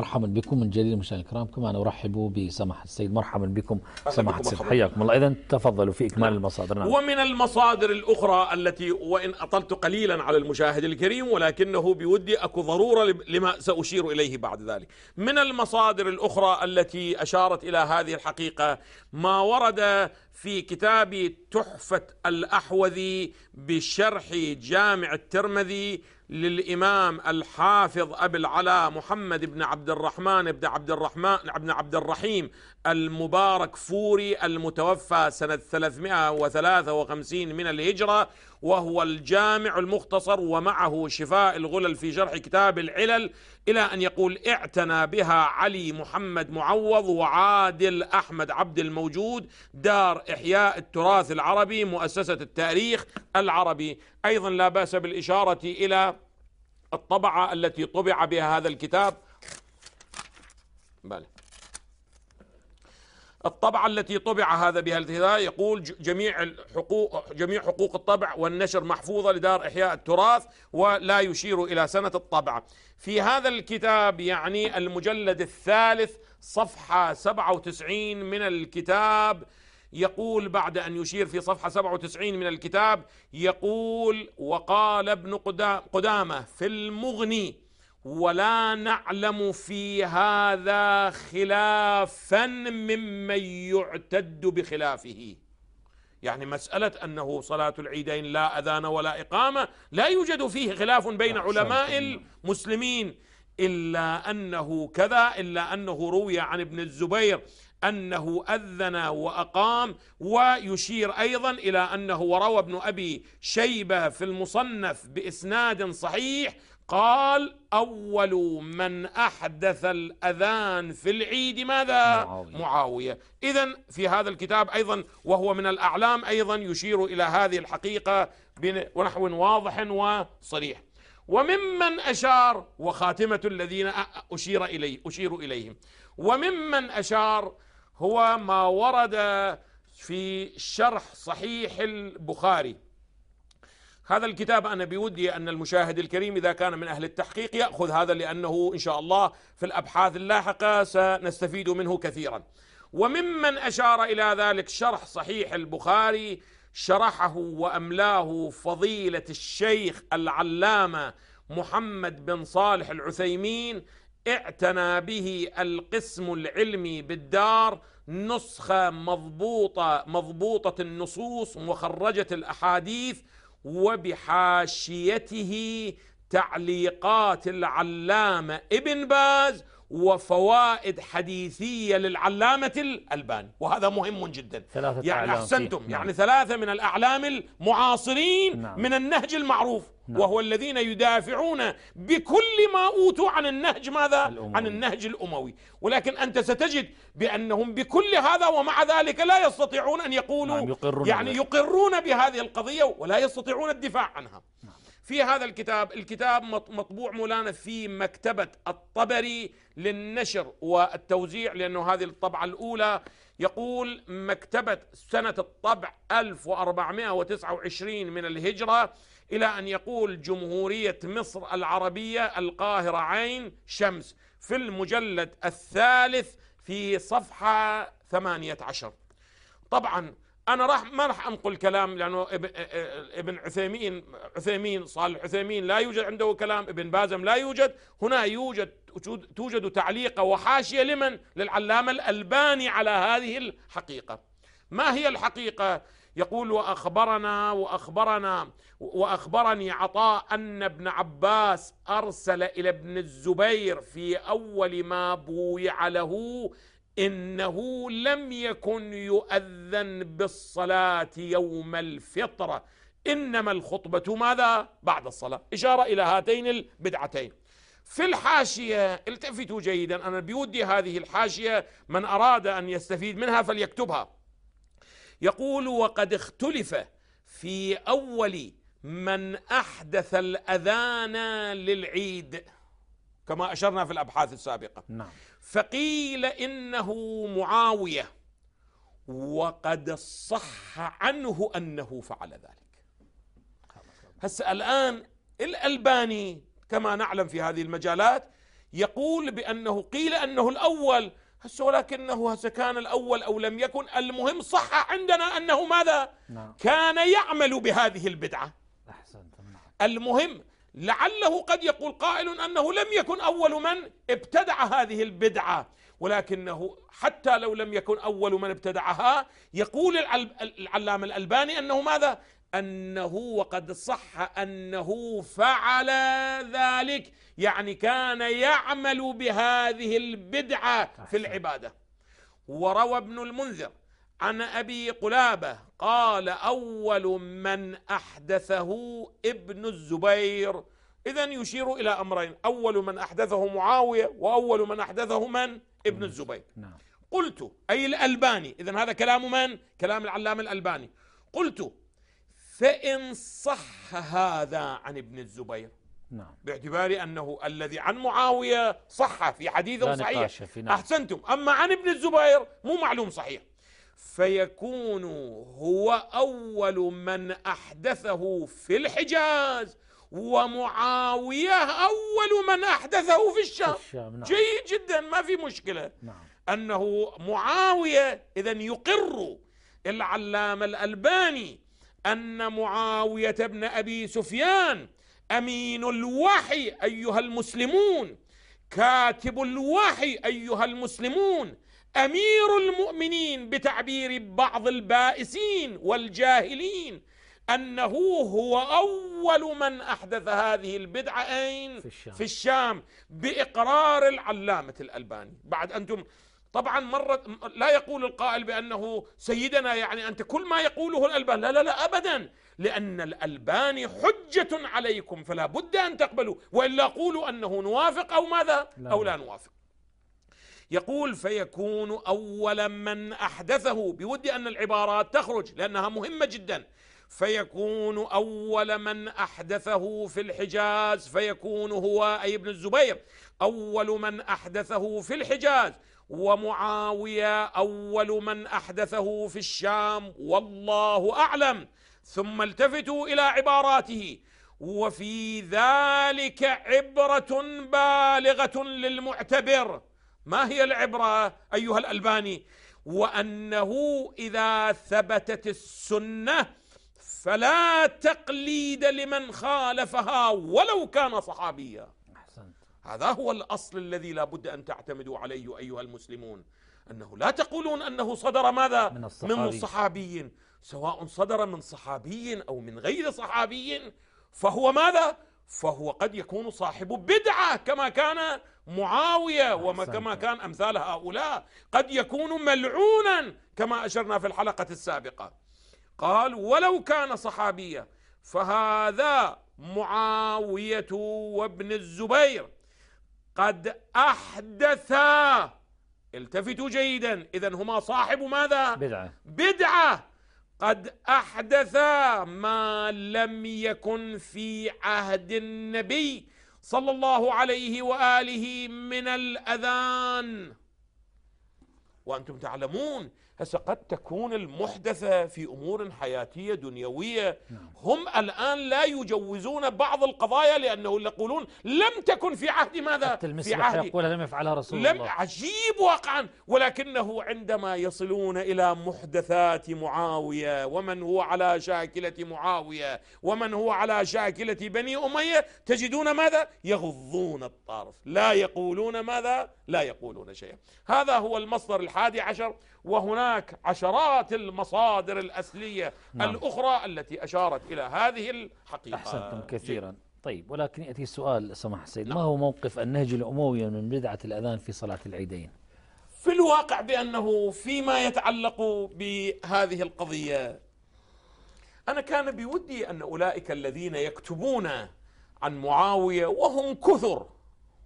مرحبا بكم من جديد مشاهدينا الكرام كما نرحب بسماحه السيد مرحبا بكم سماحه السيد حياكم الله اذا تفضلوا في اكمال نعم. المصادر نعم. ومن المصادر الاخرى التي وان اطلت قليلا على المشاهد الكريم ولكنه بودي اكو ضروره لما ساشير اليه بعد ذلك من المصادر الاخرى التي اشارت الى هذه الحقيقه ما ورد في كتاب تحفة الأحوذي بشرح جامع الترمذي للإمام الحافظ أبي العلاء محمد بن عبد الرحمن بن عبد الرحمن بن عبد الرحيم المبارك فوري المتوفى سنة 353 من الهجرة وهو الجامع المختصر ومعه شفاء الغلل في جرح كتاب العلل إلى أن يقول اعتنى بها علي محمد معوض وعادل أحمد عبد الموجود دار إحياء التراث العربي مؤسسة التاريخ العربي أيضا لا بأس بالإشارة إلى الطبعة التي طبع بها هذا الكتاب بله الطبعة التي طبع هذا بها يقول جميع الحقوق جميع حقوق الطبع والنشر محفوظة لدار إحياء التراث ولا يشير إلى سنة الطبعة في هذا الكتاب يعني المجلد الثالث صفحة 97 من الكتاب يقول بعد أن يشير في صفحة 97 من الكتاب يقول وقال ابن قدامة في المغني ولا نعلم في هذا خلافا ممن يعتد بخلافه يعني مسألة أنه صلاة العيدين لا أذان ولا إقامة لا يوجد فيه خلاف بين علماء المسلمين إلا أنه كذا إلا أنه روي عن ابن الزبير أنه أذن وأقام ويشير أيضا إلى أنه وروى ابن أبي شيبة في المصنف بإسناد صحيح قال أول من أحدث الأذان في العيد ماذا؟ معاوية, معاوية. إذا في هذا الكتاب أيضا وهو من الأعلام أيضا يشير إلى هذه الحقيقة ونحو واضح وصريح وممن أشار وخاتمة الذين أشير إليه أشير إليهم وممن أشار هو ما ورد في شرح صحيح البخاري هذا الكتاب أنا بودي أن المشاهد الكريم إذا كان من أهل التحقيق يأخذ هذا لأنه إن شاء الله في الأبحاث اللاحقة سنستفيد منه كثيرا وممن أشار إلى ذلك شرح صحيح البخاري شرحه وأملاه فضيلة الشيخ العلامة محمد بن صالح العثيمين اعتنى به القسم العلمي بالدار نسخة مضبوطة مضبوطة النصوص مخرجة الأحاديث وبحاشيته تعليقات العلامة ابن باز وفوائد حديثية للعلامة الألباني وهذا مهم جدا ثلاثة يعني أحسنتم يعني نعم. ثلاثة من الأعلام المعاصرين نعم. من النهج المعروف نعم. وهو الذين يدافعون بكل ما أوتوا عن النهج ماذا؟ الأموي. عن النهج الأموي ولكن أنت ستجد بأنهم بكل هذا ومع ذلك لا يستطيعون أن يقولوا نعم يقرون يعني يقرون بهذه القضية ولا يستطيعون الدفاع عنها نعم. في هذا الكتاب الكتاب مطبوع مولانا في مكتبة الطبري للنشر والتوزيع لأنه هذه الطبعة الأولى يقول مكتبة سنة الطبع 1429 من الهجرة إلى أن يقول جمهورية مصر العربية القاهرة عين شمس في المجلد الثالث في صفحة 18 طبعا أنا راح ما راح أنقل كلام لأنه ابن عثيمين عثيمين صالح عثيمين لا يوجد عنده كلام ابن بازم لا يوجد هنا يوجد توجد تعليقة وحاشية لمن؟ للعلامة الألباني على هذه الحقيقة ما هي الحقيقة؟ يقول وأخبرنا وأخبرنا وأخبرني عطاء أن ابن عباس أرسل إلى ابن الزبير في أول ما بويع له إنه لم يكن يؤذن بالصلاة يوم الفطرة إنما الخطبة ماذا؟ بعد الصلاة إشارة إلى هاتين البدعتين في الحاشية التفتوا جيدا أنا بيودي هذه الحاشية من أراد أن يستفيد منها فليكتبها يقول وقد اختلف في أول من أحدث الأذان للعيد كما أشرنا في الأبحاث السابقة نعم. فقيل إنه معاوية وقد صح عنه أنه فعل ذلك هسه الآن الألباني كما نعلم في هذه المجالات يقول بأنه قيل أنه الأول هسه ولكنه هسه كان الأول أو لم يكن المهم صح عندنا أنه ماذا نعم. كان يعمل بهذه البدعة أحسنت نعم. المهم لعله قد يقول قائل أنه لم يكن أول من ابتدع هذه البدعة ولكنه حتى لو لم يكن أول من ابتدعها يقول العلامة الألباني أنه ماذا أنه وقد صح أنه فعل ذلك يعني كان يعمل بهذه البدعة في العبادة وروى ابن المنذر عن أبي قلابة قال أول من أحدثه ابن الزبير إذا يشير إلى أمرين أول من أحدثه معاوية وأول من أحدثه من ابن نعم. الزبير نعم. قلت أي الألباني إذا هذا كلام من؟ كلام العلام الألباني قلت فإن صح هذا عن ابن الزبير نعم باعتبار أنه الذي عن معاوية صح في حديث صحيح في نعم. أحسنتم أما عن ابن الزبير مو معلوم صحيح فيكون هو أول من أحدثه في الحجاز ومعاوية أول من أحدثه في الشام, الشام نعم. جيد جدا ما في مشكلة نعم. أنه معاوية إذا يقر العلامة الألباني ان معاويه بن ابي سفيان امين الوحي ايها المسلمون كاتب الوحي ايها المسلمون امير المؤمنين بتعبير بعض البائسين والجاهلين انه هو اول من احدث هذه البدعه اين في الشام, في الشام باقرار العلامه الالباني بعد انتم طبعا مرة لا يقول القائل بأنه سيدنا يعني أنت كل ما يقوله الألبان لا لا لا أبدا لأن الألبان حجة عليكم فلا بد أن تقبلوا وإلا قولوا أنه نوافق أو ماذا لا. أو لا نوافق يقول فيكون أول من أحدثه بود أن العبارات تخرج لأنها مهمة جدا فيكون أول من أحدثه في الحجاز فيكون هو أي ابن الزبير أول من أحدثه في الحجاز ومعاوية أول من أحدثه في الشام والله أعلم ثم التفتوا إلى عباراته وفي ذلك عبرة بالغة للمعتبر ما هي العبرة أيها الألباني وأنه إذا ثبتت السنة فلا تقليد لمن خالفها ولو كان صحابيا هذا هو الأصل الذي لا بد أن تعتمدوا عليه أيها المسلمون أنه لا تقولون أنه صدر ماذا من, الصحابي. من صحابي سواء صدر من صحابي أو من غير صحابي فهو ماذا فهو قد يكون صاحب بدعة كما كان معاوية وما كما كان أمثال هؤلاء قد يكون ملعونا كما أشرنا في الحلقة السابقة قال ولو كان صحابيا فهذا معاوية وابن الزبير قد أحدثا التفتوا جيدا إذا هما صاحب ماذا؟ بدعة بدعة قد أحدث ما لم يكن في عهد النبي صلى الله عليه وآله من الأذان وأنتم تعلمون هسه قد تكون المحدثة في أمور حياتية دنيوية نعم. هم الآن لا يجوزون بعض القضايا لأنه يقولون لم تكن في عهد ماذا حتى في عهد يقول لم يفعلها رسول لم الله عجيب واقعا ولكنه عندما يصلون إلى محدثات معاوية ومن هو على شاكلة معاوية ومن هو على شاكلة بني أمية تجدون ماذا يغضون الطرف لا يقولون ماذا لا يقولون شيئا هذا هو المصدر الحادي عشر وهناك عشرات المصادر الأسلية نعم. الأخرى التي أشارت إلى هذه الحقيقة أحسنتم كثيرا طيب ولكن يأتي السؤال سمح السيد نعم. ما هو موقف النهج الأموي من بدعة الأذان في صلاة العيدين في الواقع بأنه فيما يتعلق بهذه القضية أنا كان بودي أن أولئك الذين يكتبون عن معاوية وهم كثر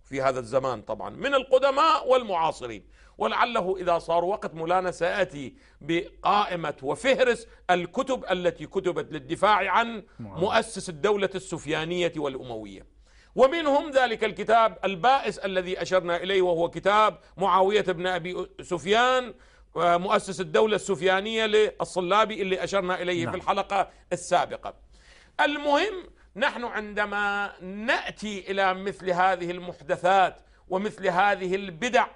في هذا الزمان طبعا من القدماء والمعاصرين ولعله إذا صار وقت مولانا سأتي بقائمة وفهرس الكتب التي كتبت للدفاع عن مؤسس الدولة السفيانية والأموية ومنهم ذلك الكتاب البائس الذي أشرنا إليه وهو كتاب معاوية بن أبي سفيان آه، مؤسس الدولة السفيانية للصلابي اللي أشرنا إليه نعم. في الحلقة السابقة المهم نحن عندما نأتي إلى مثل هذه المحدثات ومثل هذه البدع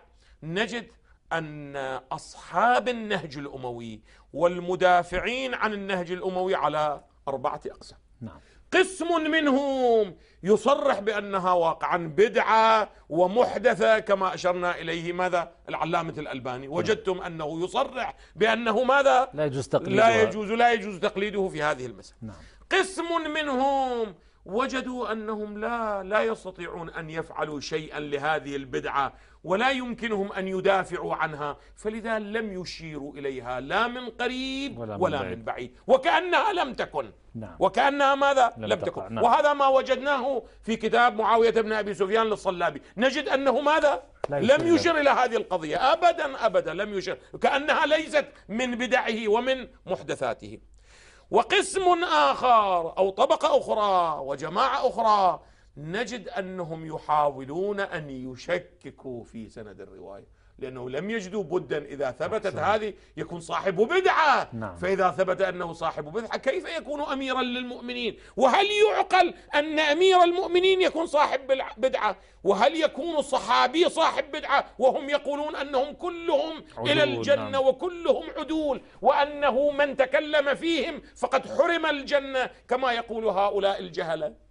نجد أن أصحاب النهج الأموي والمدافعين عن النهج الأموي على أربعة أقسام نعم. قسم منهم يصرح بأنها واقعا بدعة ومحدثة كما أشرنا إليه ماذا العلامة الألباني نعم. وجدتم أنه يصرح بأنه ماذا لا يجوز تقليده لا يجوز, لا يجوز تقليده في هذه المسألة نعم. قسم منهم وجدوا أنهم لا لا يستطيعون أن يفعلوا شيئا لهذه البدعة ولا يمكنهم أن يدافعوا عنها فلذا لم يشيروا إليها لا من قريب ولا من, ولا بعيد. من بعيد وكأنها لم تكن نعم. وكأنها ماذا لم, لم تكن نعم. وهذا ما وجدناه في كتاب معاوية بن أبي سفيان للصلابي نجد أنه ماذا لم يشر إلى هذه القضية أبدا أبدا لم يشر كأنها ليست من بدعه ومن محدثاته وقسم آخر أو طبقة أخرى وجماعة أخرى نجد أنهم يحاولون أن يشككوا في سند الرواية لأنه لم يجدوا بدا إذا ثبتت أحسن. هذه يكون صاحب بدعة نعم. فإذا ثبت أنه صاحب بدعة كيف يكون أميرا للمؤمنين وهل يعقل أن أمير المؤمنين يكون صاحب بدعة وهل يكون الصحابي صاحب بدعة وهم يقولون أنهم كلهم عدول. إلى الجنة نعم. وكلهم عدول وأنه من تكلم فيهم فقد حرم الجنة كما يقول هؤلاء الجهلة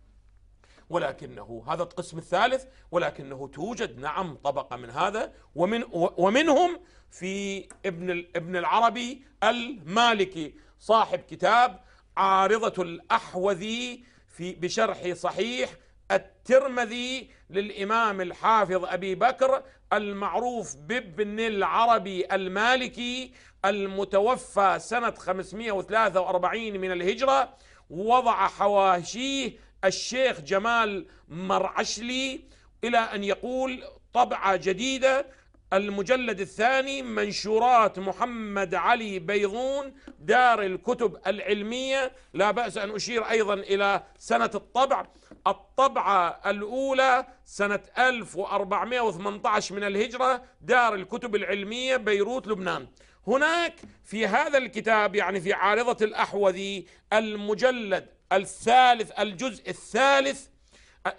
ولكنه هذا القسم الثالث ولكنه توجد نعم طبقة من هذا ومن ومنهم في ابن ابن العربي المالكي صاحب كتاب عارضة الأحوذي في بشرح صحيح الترمذي للإمام الحافظ أبي بكر المعروف بابن العربي المالكي المتوفى سنة 543 من الهجرة وضع حواشيه الشيخ جمال مرعشلي إلى أن يقول طبعة جديدة المجلد الثاني منشورات محمد علي بيضون دار الكتب العلمية لا بأس أن أشير أيضا إلى سنة الطبع الطبعة الأولى سنة 1418 من الهجرة دار الكتب العلمية بيروت لبنان هناك في هذا الكتاب يعني في عارضة الأحوذي المجلد الثالث الجزء الثالث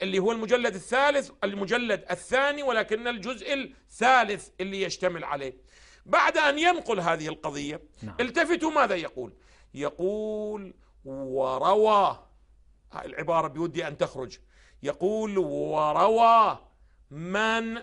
اللي هو المجلد الثالث المجلد الثاني ولكن الجزء الثالث اللي يشتمل عليه بعد أن ينقل هذه القضية نعم. التفتوا ماذا يقول يقول وروى العبارة بودي أن تخرج يقول وروى من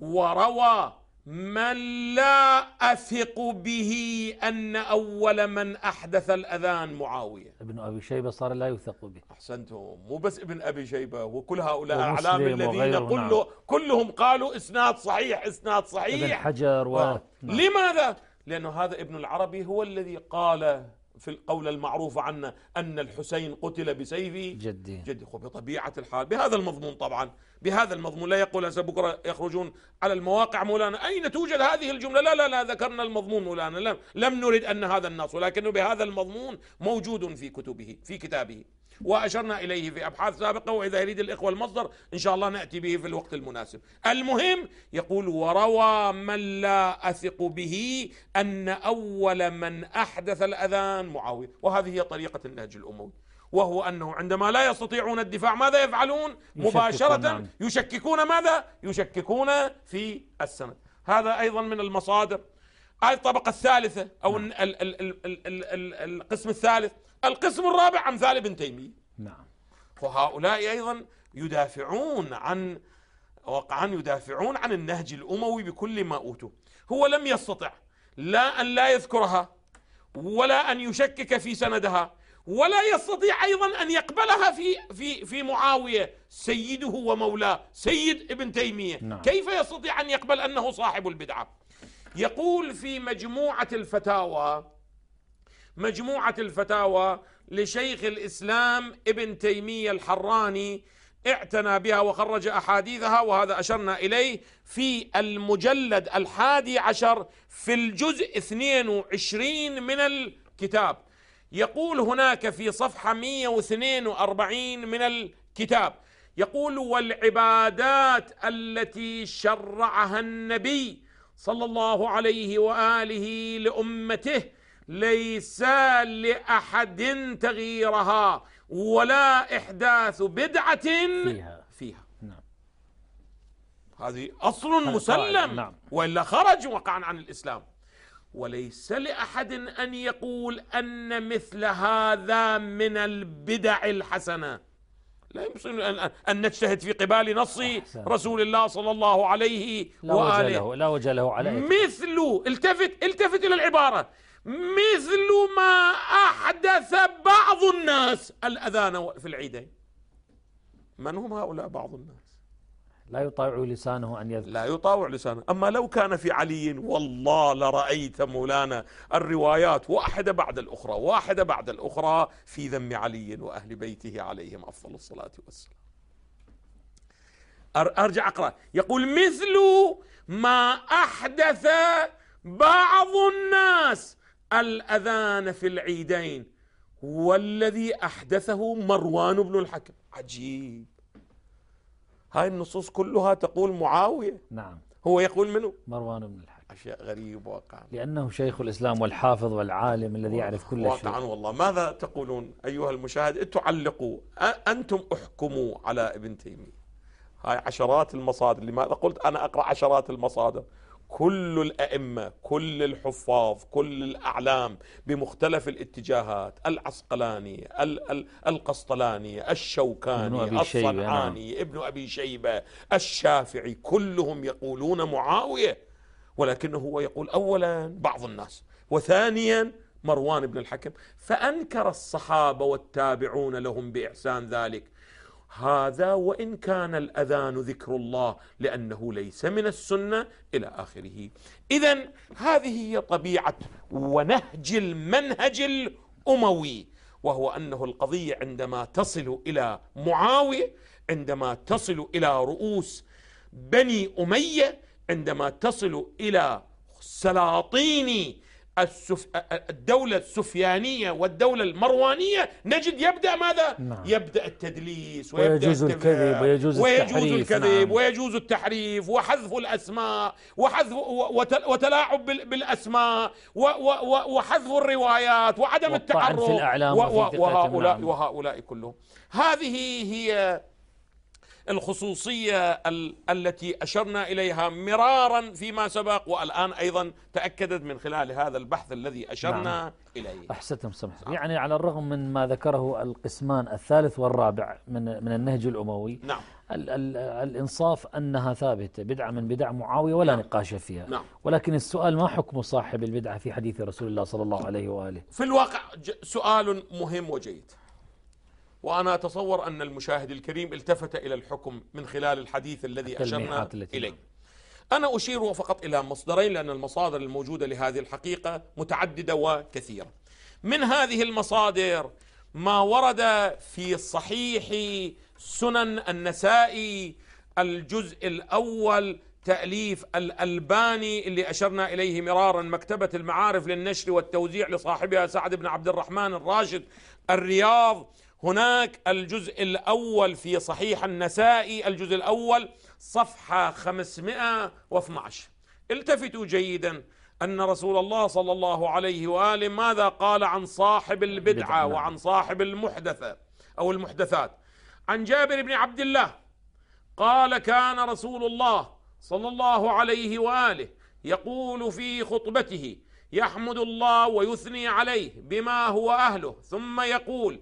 وروى من لا أثق به أن أول من أحدث الأذان معاوية ابن أبي شيبة صار لا يثق به أحسنتم مو بس ابن أبي شيبة وكل هؤلاء أعلام الذين نعم. كله كلهم قالوا إسناد صحيح إسناد صحيح ابن حجر و... نعم. لماذا؟ لأنه هذا ابن العربي هو الذي قال في القول المعروف عنا أن الحسين قتل بسيفه جدي جدي بطبيعة الحال بهذا المضمون طبعا بهذا المضمون لا يقول هسه بكرة يخرجون على المواقع مولانا أين توجد هذه الجملة لا لا لا ذكرنا المضمون مولانا لم, لم نرد أن هذا النص ولكنه بهذا المضمون موجود في كتبه في كتابه وأشرنا إليه في أبحاث سابقة وإذا يريد الإخوة المصدر إن شاء الله نأتي به في الوقت المناسب المهم يقول وروى من لا أثق به أن أول من أحدث الأذان معاوية وهذه هي طريقة النهج الأموي وهو أنه عندما لا يستطيعون الدفاع ماذا يفعلون مباشرة نعم. يشككون ماذا يشككون في السند هذا أيضا من المصادر الطبقة الثالثة أو نعم. القسم الثالث القسم الرابع أمثال ابن تيمية نعم وهؤلاء أيضا يدافعون عن وقعا يدافعون عن النهج الأموي بكل ما أوتوا هو لم يستطع لا أن لا يذكرها ولا أن يشكك في سندها ولا يستطيع أيضا أن يقبلها في في في معاوية سيده ومولاه سيد ابن تيمية نعم. كيف يستطيع أن يقبل أنه صاحب البدعة يقول في مجموعة الفتاوى مجموعة الفتاوى لشيخ الإسلام ابن تيمية الحراني اعتنى بها وخرج أحاديثها وهذا أشرنا إليه في المجلد الحادي عشر في الجزء 22 من الكتاب يقول هناك في صفحة 142 من الكتاب يقول والعبادات التي شرعها النبي صلى الله عليه وآله لأمته ليس لأحد تغييرها ولا إحداث بدعة فيها, فيها. نعم. هذه أصل مسلم نعم. وإلا خرج وقعا عن الإسلام وليس لأحد أن يقول أن مثل هذا من البدع الحسنة لا يمكن أن نجتهد في قبال نص رسول الله صلى الله عليه وآله لا وجه له, لا وجه له عليه مثل التفت التفت إلى العبارة مثل ما أحدث بعض الناس الأذان في العيدين من هم هؤلاء بعض الناس لا يطاوع لسانه أن يذكر لا يطاوع لسانه أما لو كان في علي والله لرأيت مولانا الروايات واحدة بعد الأخرى واحدة بعد الأخرى في ذم علي وأهل بيته عليهم أفضل الصلاة والسلام أرجع أقرأ يقول مثل ما أحدث بعض الناس الاذان في العيدين والذي احدثه مروان بن الحكم عجيب هاي النصوص كلها تقول معاويه نعم هو يقول منه مروان بن الحكم أشياء غريبة واقعا لأنه شيخ الإسلام والحافظ والعالم الذي يعرف كل واقعاً شيء واقعا والله ماذا تقولون أيها المشاهد تعلقوا أنتم احكموا على ابن تيمية هاي عشرات المصادر لماذا قلت أنا أقرأ عشرات المصادر كل الأئمة كل الحفاظ كل الأعلام بمختلف الاتجاهات العسقلاني القسطلاني الشوكاني نعم. الصنعاني ابن أبي شيبة الشافعي كلهم يقولون معاوية ولكنه هو يقول أولا بعض الناس وثانيا مروان بن الحكم فأنكر الصحابة والتابعون لهم بإحسان ذلك هذا وإن كان الأذان ذكر الله لأنه ليس من السنة إلى آخره إذا هذه هي طبيعة ونهج المنهج الأموي وهو أنه القضية عندما تصل إلى معاوية عندما تصل إلى رؤوس بني أمية عندما تصل إلى سلاطين السف... الدولة السفيانية والدولة المروانية نجد يبدأ ماذا؟ نعم. يبدأ التدليس ويبدأ ويجوز الكذب ويجوز, ويجوز الكذب نعم. ويجوز التحريف وحذف الأسماء وحذف وتلاعب بالأسماء و... و... وحذف الروايات وعدم التعرف الأعلام و... و... وهؤلاء نعم. وهؤلاء كلهم هذه هي الخصوصية التي أشرنا إليها مرارا فيما سبق والآن أيضا تأكدت من خلال هذا البحث الذي أشرنا نعم. إليه أحسنتم سمح نعم. يعني على الرغم من ما ذكره القسمان الثالث والرابع من, من النهج الأموي نعم ال ال الإنصاف أنها ثابتة بدعة من بدع معاوية ولا نعم. نقاش فيها نعم. ولكن السؤال ما حكم صاحب البدعة في حديث رسول الله صلى الله عليه وآله في الواقع سؤال مهم وجيد وأنا أتصور أن المشاهد الكريم التفت إلى الحكم من خلال الحديث الذي أشرنا إليه نعم. أنا أشير فقط إلى مصدرين لأن المصادر الموجودة لهذه الحقيقة متعددة وكثيرة من هذه المصادر ما ورد في صحيح سنن النسائي الجزء الأول تأليف الألباني اللي أشرنا إليه مرارا مكتبة المعارف للنشر والتوزيع لصاحبها سعد بن عبد الرحمن الراشد الرياض هناك الجزء الأول في صحيح النسائي الجزء الأول صفحة 512 التفتوا جيدا أن رسول الله صلى الله عليه وآله ماذا قال عن صاحب البدعة نعم. وعن صاحب المحدثة أو المحدثات عن جابر بن عبد الله قال كان رسول الله صلى الله عليه وآله يقول في خطبته يحمد الله ويثني عليه بما هو أهله ثم يقول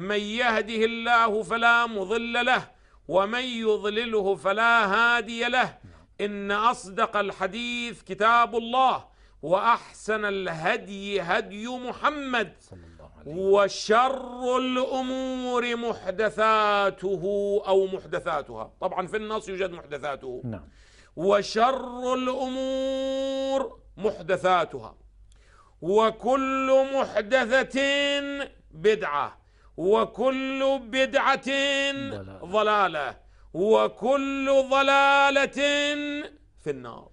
من يهده الله فلا مضل له ومن يضلله فلا هادي له ان اصدق الحديث كتاب الله واحسن الهدي هدي محمد وشر الامور محدثاته او محدثاتها طبعا في النص يوجد محدثاته نعم وشر الامور محدثاتها وكل محدثه بدعه وكل بدعة ضلالة وكل ضلالة في النار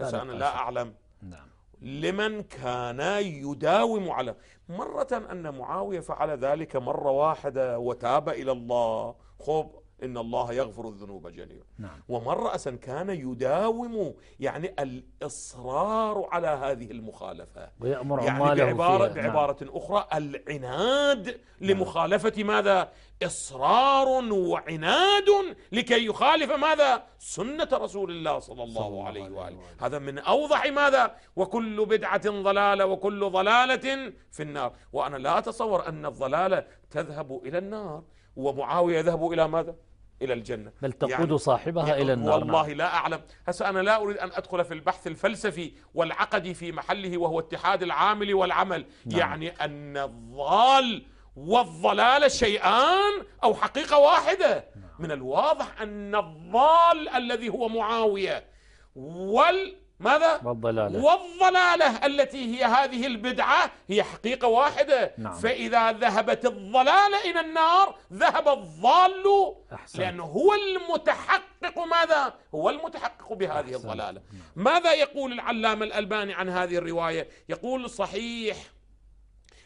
بس أنا لا أعلم نعم. لمن كان يداوم على مرة أن معاوية فعل ذلك مرة واحدة وتاب إلى الله خب إن الله يغفر الذنوب جميعا نعم. ومرة كان يداوم يعني الإصرار على هذه المخالفة ويأمر يعني بعبارة, فيها. بعبارة نعم. أخرى العناد نعم. لمخالفة ماذا إصرار وعناد لكي يخالف ماذا سنة رسول الله صلى الله, صلى الله عليه, وآله. وآله هذا من أوضح ماذا وكل بدعة ضلالة وكل ضلالة في النار وأنا لا أتصور أن الضلالة تذهب إلى النار ومعاوية يذهب إلى ماذا إلى الجنة بل تقود يعني صاحبها يعني إلى النار والله لا أعلم هسا أنا لا أريد أن أدخل في البحث الفلسفي والعقدي في محله وهو اتحاد العامل والعمل نعم. يعني أن الضال والضلال شيئان أو حقيقة واحدة نعم. من الواضح أن الضال الذي هو معاوية وال ماذا؟ والضلالة والضلالة التي هي هذه البدعة هي حقيقة واحدة نعم. فإذا ذهبت الضلالة إلى النار ذهب الضال لأنه هو المتحقق ماذا؟ هو المتحقق بهذه أحسن. الضلالة نعم. ماذا يقول العلامة الألباني عن هذه الرواية؟ يقول صحيح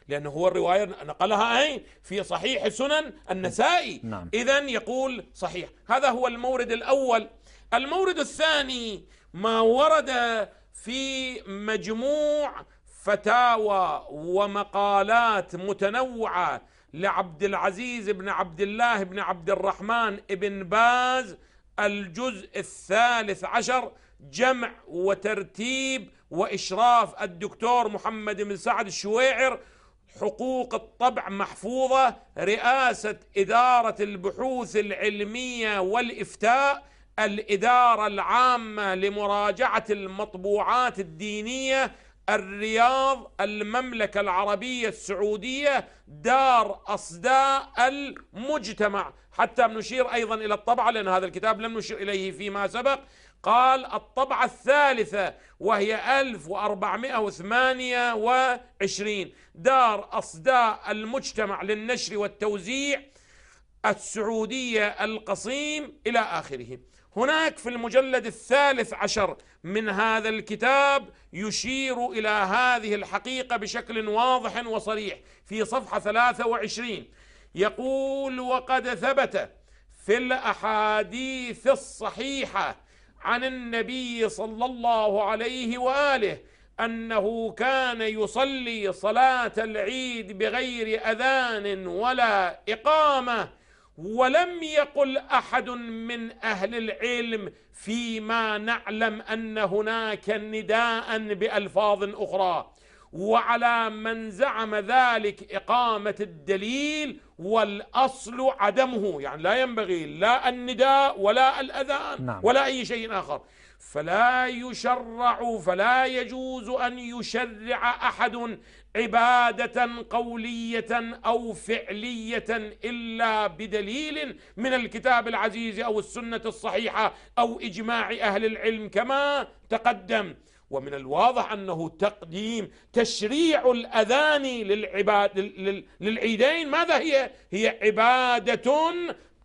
لأنه هو الرواية نقلها أين في صحيح سنن النسائي نعم. إذا يقول صحيح هذا هو المورد الأول المورد الثاني ما ورد في مجموع فتاوى ومقالات متنوعه لعبد العزيز بن عبد الله بن عبد الرحمن بن باز الجزء الثالث عشر جمع وترتيب واشراف الدكتور محمد بن سعد الشويعر حقوق الطبع محفوظه رئاسه اداره البحوث العلميه والافتاء الإدارة العامة لمراجعة المطبوعات الدينية الرياض المملكة العربية السعودية دار أصداء المجتمع حتى نشير أيضا إلى الطبعة لأن هذا الكتاب لم نشير إليه فيما سبق قال الطبعة الثالثة وهي 1428 دار أصداء المجتمع للنشر والتوزيع السعودية القصيم إلى آخره هناك في المجلد الثالث عشر من هذا الكتاب يشير إلى هذه الحقيقة بشكل واضح وصريح في صفحة 23 يقول وقد ثبت في الأحاديث الصحيحة عن النبي صلى الله عليه وآله أنه كان يصلي صلاة العيد بغير أذان ولا إقامة ولم يقل احد من اهل العلم فيما نعلم ان هناك نداء بالفاظ اخرى وعلى من زعم ذلك اقامه الدليل والاصل عدمه يعني لا ينبغي لا النداء ولا الاذان نعم. ولا اي شيء اخر فلا يشرع فلا يجوز ان يشرع احد عبادة قولية أو فعلية إلا بدليل من الكتاب العزيز أو السنة الصحيحة أو إجماع أهل العلم كما تقدم ومن الواضح أنه تقديم تشريع الأذان للعباد للعيدين ماذا هي؟ هي عبادة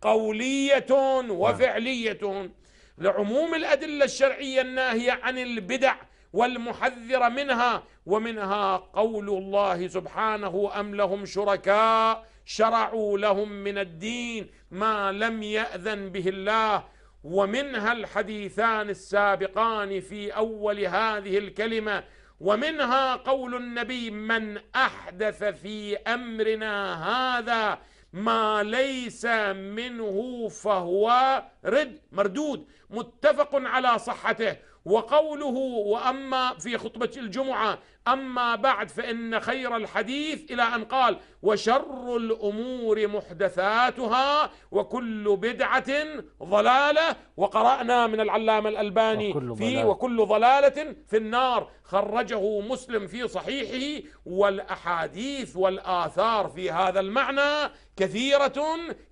قولية وفعلية لعموم الأدلة الشرعية الناهية عن البدع والمحذرة منها ومنها قول الله سبحانه أم لهم شركاء شرعوا لهم من الدين ما لم يأذن به الله ومنها الحديثان السابقان في أول هذه الكلمة ومنها قول النبي من أحدث في أمرنا هذا ما ليس منه فهو رد مردود متفق على صحته وقوله وأما في خطبة الجمعة أما بعد فإن خير الحديث إلى أن قال وشر الأمور محدثاتها وكل بدعة ضلالة وقرأنا من العلامة الألباني وكل في وكل ضلالة في النار خرجه مسلم في صحيحه والأحاديث والآثار في هذا المعنى كثيرة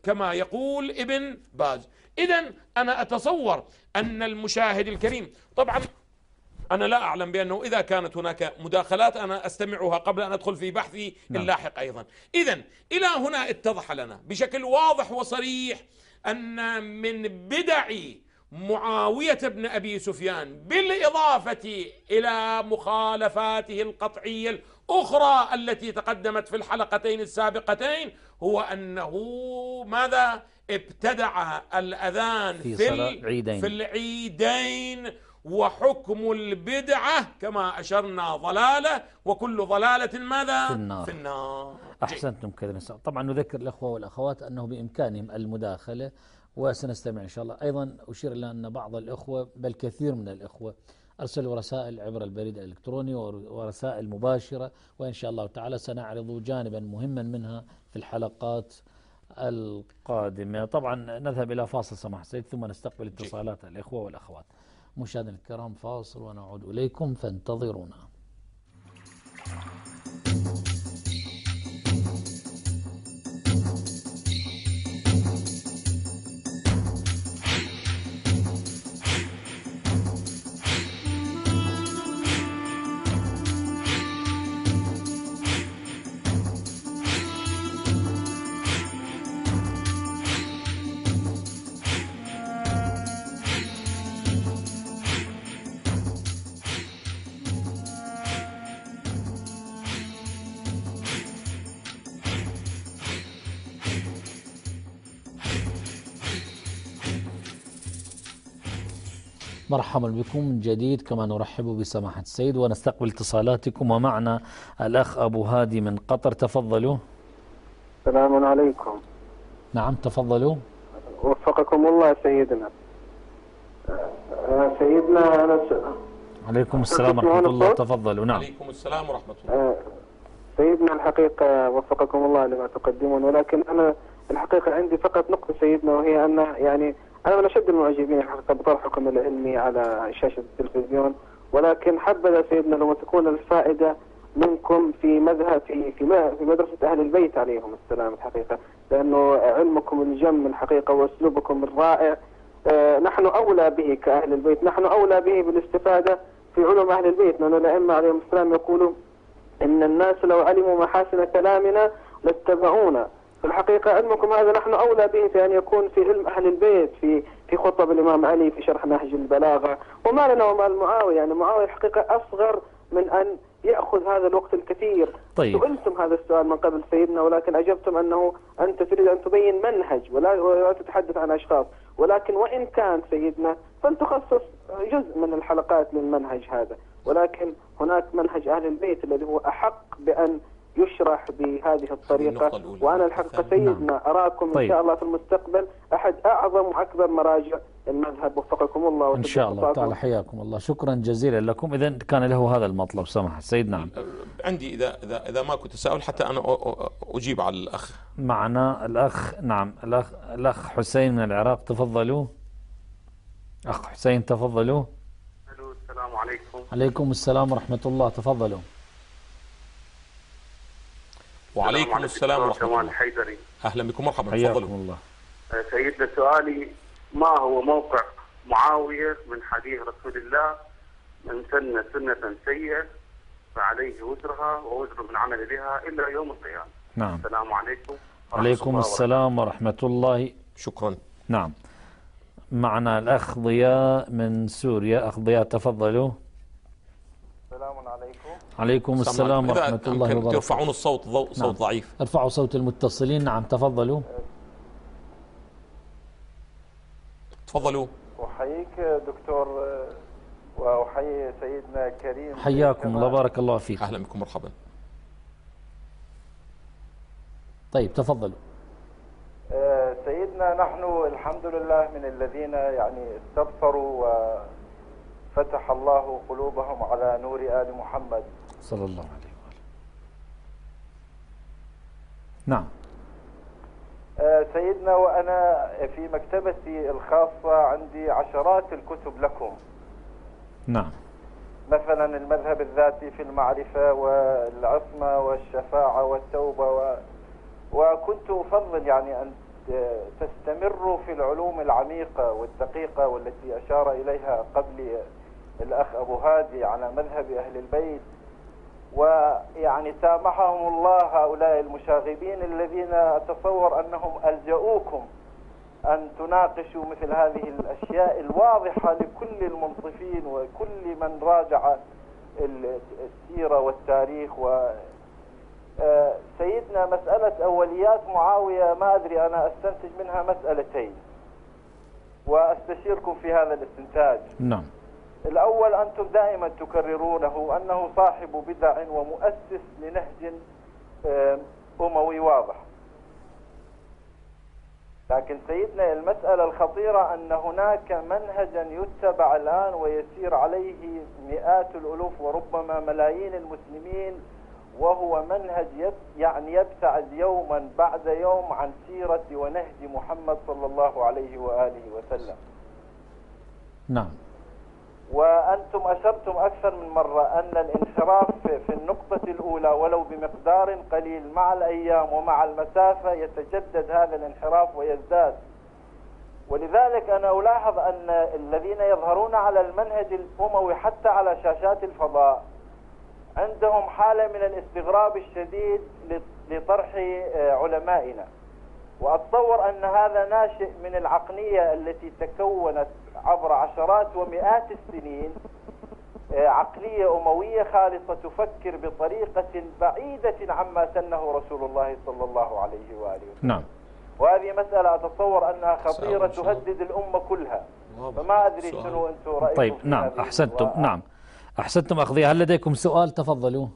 كما يقول ابن باز إذا أنا أتصور أن المشاهد الكريم طبعا أنا لا أعلم بأنه إذا كانت هناك مداخلات أنا أستمعها قبل أن أدخل في بحثي نعم. اللاحق أيضا إذا إلى هنا اتضح لنا بشكل واضح وصريح أن من بدع معاوية بن أبي سفيان بالإضافة إلى مخالفاته القطعية الأخرى التي تقدمت في الحلقتين السابقتين هو أنه ماذا ابتدع الأذان في, في العيدين, في العيدين وحكم البدعة كما أشرنا ضلالة وكل ضلالة ماذا؟ في النار, في النار. أحسنتم كذا طبعا نذكر الأخوة والأخوات أنه بإمكانهم المداخلة وسنستمع إن شاء الله أيضا أشير إلى أن بعض الأخوة بل كثير من الأخوة أرسلوا رسائل عبر البريد الإلكتروني ورسائل مباشرة وإن شاء الله تعالى سنعرض جانبا مهما منها في الحلقات القادمة طبعا نذهب إلى فاصل سماح سيد ثم نستقبل اتصالات الإخوة والأخوات مشاهدينا الكرام فاصل ونعود إليكم فانتظرونا مرحبا بكم من جديد كما نرحب بسماحة السيد ونستقبل اتصالاتكم ومعنا الأخ أبو هادي من قطر تفضلوا السلام عليكم نعم تفضلوا وفقكم الله سيدنا أه، سيدنا أنا س... عليكم السلام ورحمة الله تفضلوا نعم عليكم السلام ورحمة الله أه، سيدنا الحقيقة وفقكم الله لما تقدمون ولكن أنا الحقيقة عندي فقط نقطة سيدنا وهي أن يعني أنا من أشد المعجبين حقيقة بطرحكم العلمي على شاشة التلفزيون ولكن حبذا سيدنا لو تكون الفائدة منكم في مذهب في في, في مدرسة أهل البيت عليهم السلام الحقيقة لأنه علمكم الجم الحقيقة وأسلوبكم الرائع أه نحن أولى به كأهل البيت نحن أولى به بالاستفادة في علوم أهل البيت لأن الأئمة عليهم السلام يقولون إن الناس لو علموا محاسن كلامنا لاتبعونا في الحقيقة علمكم هذا نحن أولى به في أن يكون في علم أهل البيت في في خطب الإمام علي في شرح نهج البلاغة وما لنا وما المعاوية يعني معاوية الحقيقة أصغر من أن يأخذ هذا الوقت الكثير طيب. سئلتم هذا السؤال من قبل سيدنا ولكن أجبتم أنه أنت تريد أن تبين منهج ولا, ولا تتحدث عن أشخاص ولكن وإن كان سيدنا فلتخصص جزء من الحلقات للمنهج هذا ولكن هناك منهج أهل البيت الذي هو أحق بأن يشرح بهذه الطريقة وأنا الحقيقة سيدنا نعم. أراكم طيب. إن شاء الله في المستقبل أحد أعظم وأكبر مراجع المذهب وفقكم الله إن شاء الله تعالى حياكم الله شكرا جزيلا لكم إذا كان له هذا المطلب سمح سيد نعم عندي إذا, إذا, إذا ماكو تساؤل حتى أنا أجيب على الأخ معنا الأخ نعم الأخ, الأخ حسين من العراق تفضلوا أخ حسين تفضلوا السلام عليكم عليكم السلام ورحمة الله تفضلوا وعليكم السلام ورحمه الله كمال الحيدري اهلا بكم مرحبا تفضلوا الله أه، سيدنا سؤالي ما هو موقع معاويه من حديث رسول الله من سن سنه سيئه فعليه وزرها ووزر من عمل بها الا يوم القيامه نعم السلام عليكم عليكم السلام ورحمه الله شكرا نعم معنا الاخ ضياء من سوريا اخ ضياء تفضلوا السلام عليكم عليكم السلام ورحمة الله وبركاته ترفعون الصوت نعم. صوت نعم. ضعيف ارفعوا صوت المتصلين نعم تفضلوا تفضلوا أحييك دكتور وأحيي سيدنا كريم حياكم الله بارك الله فيك أهلا بكم مرحبا طيب تفضلوا آه، سيدنا نحن الحمد لله من الذين يعني استبصروا وفتح الله قلوبهم على نور آل محمد صلى الله عليه وآله نعم آه، سيدنا وأنا في مكتبتي الخاصة عندي عشرات الكتب لكم نعم مثلا المذهب الذاتي في المعرفة والعصمة والشفاعة والتوبة و... وكنت أفضل يعني أن تستمروا في العلوم العميقة والدقيقة والتي أشار إليها قبل الأخ أبو هادي على مذهب أهل البيت ويعني سامحهم الله هؤلاء المشاغبين الذين أتصور أنهم ألجأوكم أن تناقشوا مثل هذه الأشياء الواضحة لكل المنصفين وكل من راجع السيرة والتاريخ و آه، سيدنا مسألة أوليات معاوية ما أدري أنا أستنتج منها مسألتين وأستشيركم في هذا الاستنتاج نعم الأول أنتم دائما تكررونه أنه صاحب بدع ومؤسس لنهج آه، أموي واضح لكن سيدنا المسألة الخطيرة أن هناك منهجا يتبع الآن ويسير عليه مئات الألوف وربما ملايين المسلمين وهو منهج يب يعني يبتعد يوما بعد يوم عن سيرة ونهج محمد صلى الله عليه وآله وسلم نعم وأنتم أشرتم أكثر من مرة أن الانحراف في النقطة الأولى ولو بمقدار قليل مع الأيام ومع المسافة يتجدد هذا الانحراف ويزداد ولذلك أنا ألاحظ أن الذين يظهرون على المنهج الأموي حتى على شاشات الفضاء عندهم حالة من الاستغراب الشديد لطرح آه، علمائنا وأتصور أن هذا ناشئ من العقلية التي تكونت عبر عشرات ومئات السنين آه، عقلية أموية خالصة تفكر بطريقة بعيدة عما سنه رسول الله صلى الله عليه وآله وسلم نعم وهذه مسألة أتصور أنها خطيرة تهدد الأمة كلها فما أدري شنو أنتم رأيكم طيب نعم،, نعم أحسنتم نعم أحسنتم أخذيها هل لديكم سؤال تفضلوا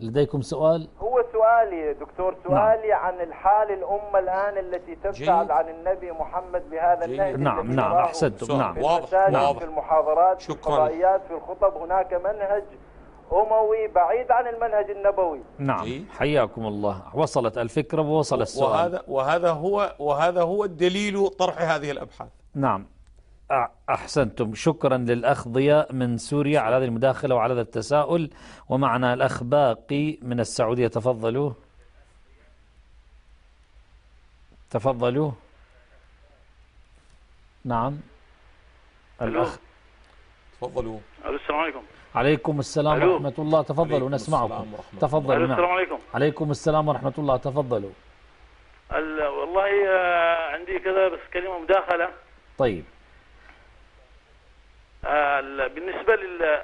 لديكم سؤال هو سؤالي دكتور نعم. سؤالي نعم. عن الحال الأمة الآن التي تبتعد عن النبي محمد بهذا النهج نعم نعم أحسنتم نعم واضح نعم. في المحاضرات شكرا. في في الخطب هناك منهج أموي بعيد عن المنهج النبوي نعم جيد. حياكم الله وصلت الفكرة ووصل السؤال وهذا, وهذا, هو وهذا هو الدليل طرح هذه الأبحاث نعم أحسنتم شكرا للأخ ضياء من سوريا على هذه المداخلة وعلى هذا التساؤل ومعنا الأخ باقي من السعودية تفضلوا تفضلوا نعم الأخ تفضلوا السلام عليكم عليكم السلام ورحمة الله تفضلوا نسمعكم تفضلوا السلام عليكم عليكم السلام ورحمة الله تفضلوا والله آه، عندي كذا بس كلمة مداخلة طيب آه، بالنسبة لل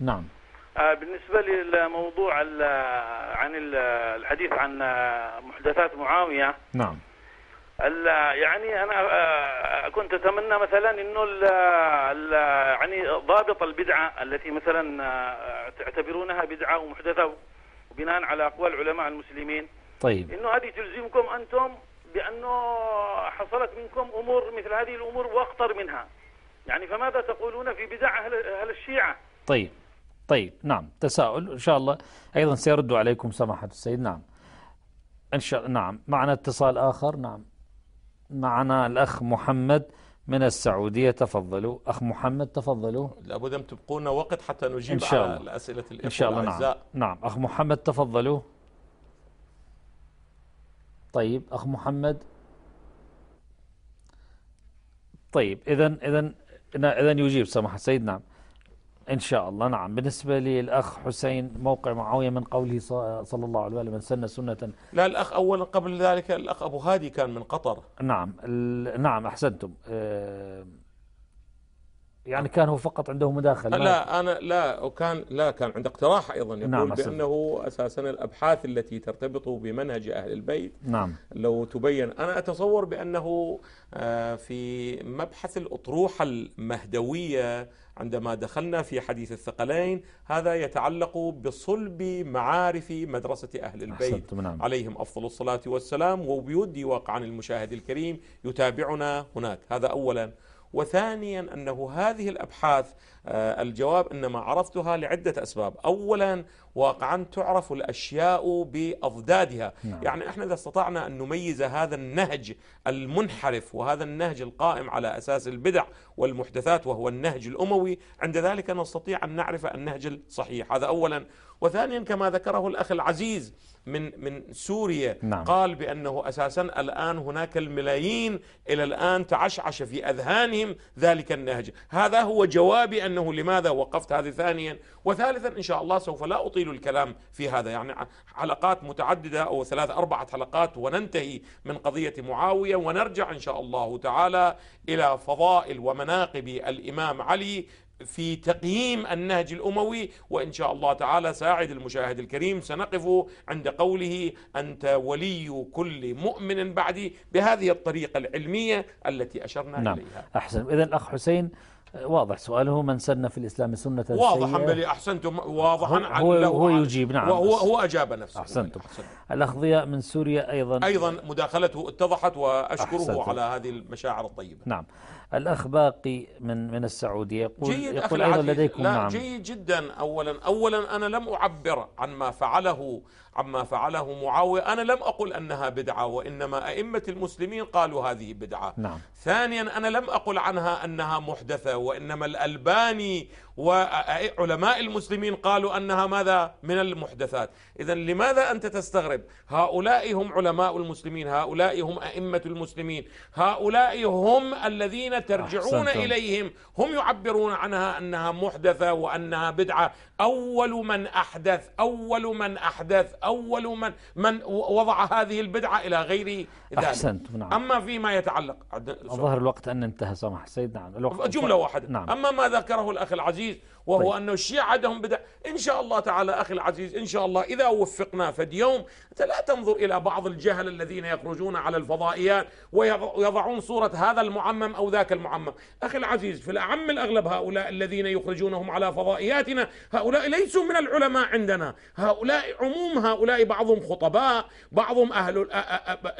نعم آه، بالنسبة للموضوع عن الحديث عن محدثات معاوية نعم يعني انا آه، كنت اتمنى مثلا انه ال ال يعني ضابط البدعه التي مثلا تعتبرونها بدعه ومحدثه وبناء على اقوال علماء المسلمين طيب انه هذه تلزمكم انتم بأنه حصلت منكم أمور مثل هذه الأمور وأخطر منها يعني فماذا تقولون في بدع أهل, أهل الشيعة طيب طيب نعم تساؤل إن شاء الله أيضا سيرد عليكم سماحة السيد نعم إن شاء نعم معنا اتصال آخر نعم معنا الأخ محمد من السعودية تفضلوا أخ محمد تفضلوا لابد أن تبقونا وقت حتى نجيب إن شاء الله. على الأسئلة الإخوة إن شاء الله نعم. نعم أخ محمد تفضلوا طيب أخ محمد طيب إذا إذا إذا يجيب سماحة السيد نعم إن شاء الله نعم بالنسبة للأخ حسين موقع معاوية من قوله صلى الله عليه وسلم من سن سنة لا الأخ أولا قبل ذلك الأخ أبو هادي كان من قطر نعم نعم أحسنتم آه، يعني كان هو فقط عنده مداخله لا انا لا وكان لا كان عنده اقتراح ايضا يقول نعم بانه اساسا الابحاث التي ترتبط بمنهج اهل البيت نعم لو تبين انا اتصور بانه آه، في مبحث الاطروحه المهدويه عندما دخلنا في حديث الثقلين هذا يتعلق بصلب معارف مدرسة أهل البيت نعم. عليهم أفضل الصلاة والسلام وبيودي واقعا المشاهد الكريم يتابعنا هناك هذا أولا وثانيا انه هذه الابحاث آه، الجواب انما عرفتها لعده اسباب، اولا واقعا تعرف الاشياء باضدادها، نعم. يعني احنا اذا استطعنا ان نميز هذا النهج المنحرف وهذا النهج القائم على اساس البدع والمحدثات وهو النهج الاموي، عند ذلك نستطيع ان نعرف النهج الصحيح، هذا اولا، وثانيا كما ذكره الاخ العزيز من من سوريا نعم. قال بانه اساسا الان هناك الملايين الى الان تعشعش في اذهانهم ذلك النهج، هذا هو جوابي ان انه لماذا وقفت هذه ثانيا وثالثا إن شاء الله سوف لا أطيل الكلام في هذا يعني حلقات متعددة أو ثلاث أربعة حلقات وننتهي من قضية معاوية ونرجع إن شاء الله تعالى إلى فضائل ومناقب الإمام علي في تقييم النهج الاموي وان شاء الله تعالى ساعد المشاهد الكريم سنقف عند قوله انت ولي كل مؤمن بعدي بهذه الطريقه العلميه التي اشرنا نعم. اليها. احسن اذا الاخ حسين واضح سؤاله من سن في الإسلام سنة واضحا بلي أحسنتم واضحا هو, هو يجيب نعم وهو هو أجاب نفسه أحسنتم الأخ ضياء من سوريا أيضا أيضا مداخلته اتضحت وأشكره أحسنتم. على هذه المشاعر الطيبة نعم الأخ باقي من من السعودية يقول, جيد يقول أيضا لديكم لا نعم جيد جدا أولا أولا أنا لم أعبر عن ما فعله عما فعله معاوية أنا لم أقل أنها بدعة وإنما أئمة المسلمين قالوا هذه بدعة نعم. ثانيا أنا لم أقل عنها أنها محدثة وإنما الألباني وعلماء المسلمين قالوا أنها ماذا من المحدثات إذا لماذا أنت تستغرب هؤلاء هم علماء المسلمين هؤلاء هم أئمة المسلمين هؤلاء هم الذين ترجعون أحسنتم. إليهم هم يعبرون عنها أنها محدثة وأنها بدعة أول من أحدث أول من أحدث أول من من وضع هذه البدعة إلى غير ذلك أحسنت نعم. أما فيما يتعلق ظهر الوقت أن انتهى سمح سيد نعم الوقت جملة واحدة نعم. أما ما ذكره الأخ العزيز وهو طيب. أن الشيعة عندهم بدع إن شاء الله تعالى أخي العزيز إن شاء الله إذا وفقنا فديوم أنت لا تنظر إلى بعض الجهل الذين يخرجون على الفضائيات ويضعون صورة هذا المعمم أو ذاك المعمم أخي العزيز في الأعم الأغلب هؤلاء الذين يخرجونهم على فضائياتنا هؤلاء هؤلاء ليسوا من العلماء عندنا هؤلاء عموم هؤلاء بعضهم خطباء بعضهم أهل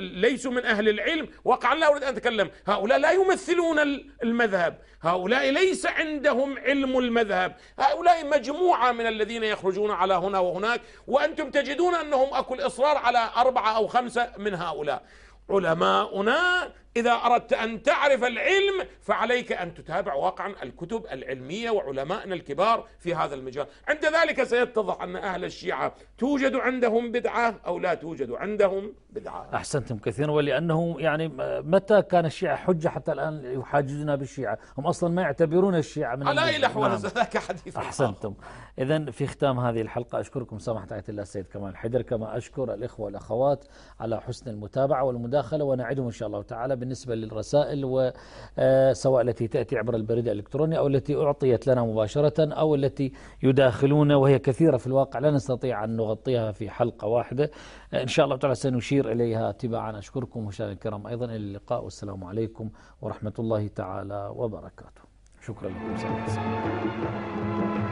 ليسوا من أهل العلم وقع لا أريد أن أتكلم هؤلاء لا يمثلون المذهب هؤلاء ليس عندهم علم المذهب هؤلاء مجموعة من الذين يخرجون على هنا وهناك وأنتم تجدون أنهم أكو الإصرار على أربعة أو خمسة من هؤلاء علماؤنا إذا أردت أن تعرف العلم فعليك أن تتابع واقعا الكتب العلمية وعلمائنا الكبار في هذا المجال عند ذلك سيتضح أن أهل الشيعة توجد عندهم بدعة أو لا توجد عندهم بدعة أحسنتم كثيرا ولأنه يعني متى كان الشيعة حجة حتى الآن يحاجزنا بالشيعة هم أصلا ما يعتبرون الشيعة من على أي ولا ذاك حديث أحسنتم إذا في ختام هذه الحلقة أشكركم سماحة آية الله السيد كمال حيدر كما أشكر الإخوة والأخوات على حسن المتابعة والمداخلة ونعدهم إن شاء الله تعالى بالنسبة للرسائل آه، سواء التي تأتي عبر البريد الإلكتروني أو التي أعطيت لنا مباشرة أو التي يداخلون وهي كثيرة في الواقع لا نستطيع أن نغطيها في حلقة واحدة آه، إن شاء الله تعالى سنشير إليها تباعا أشكركم مشاهدينا الكرام أيضا إلى اللقاء والسلام عليكم ورحمة الله تعالى وبركاته شكرا لكم سلام.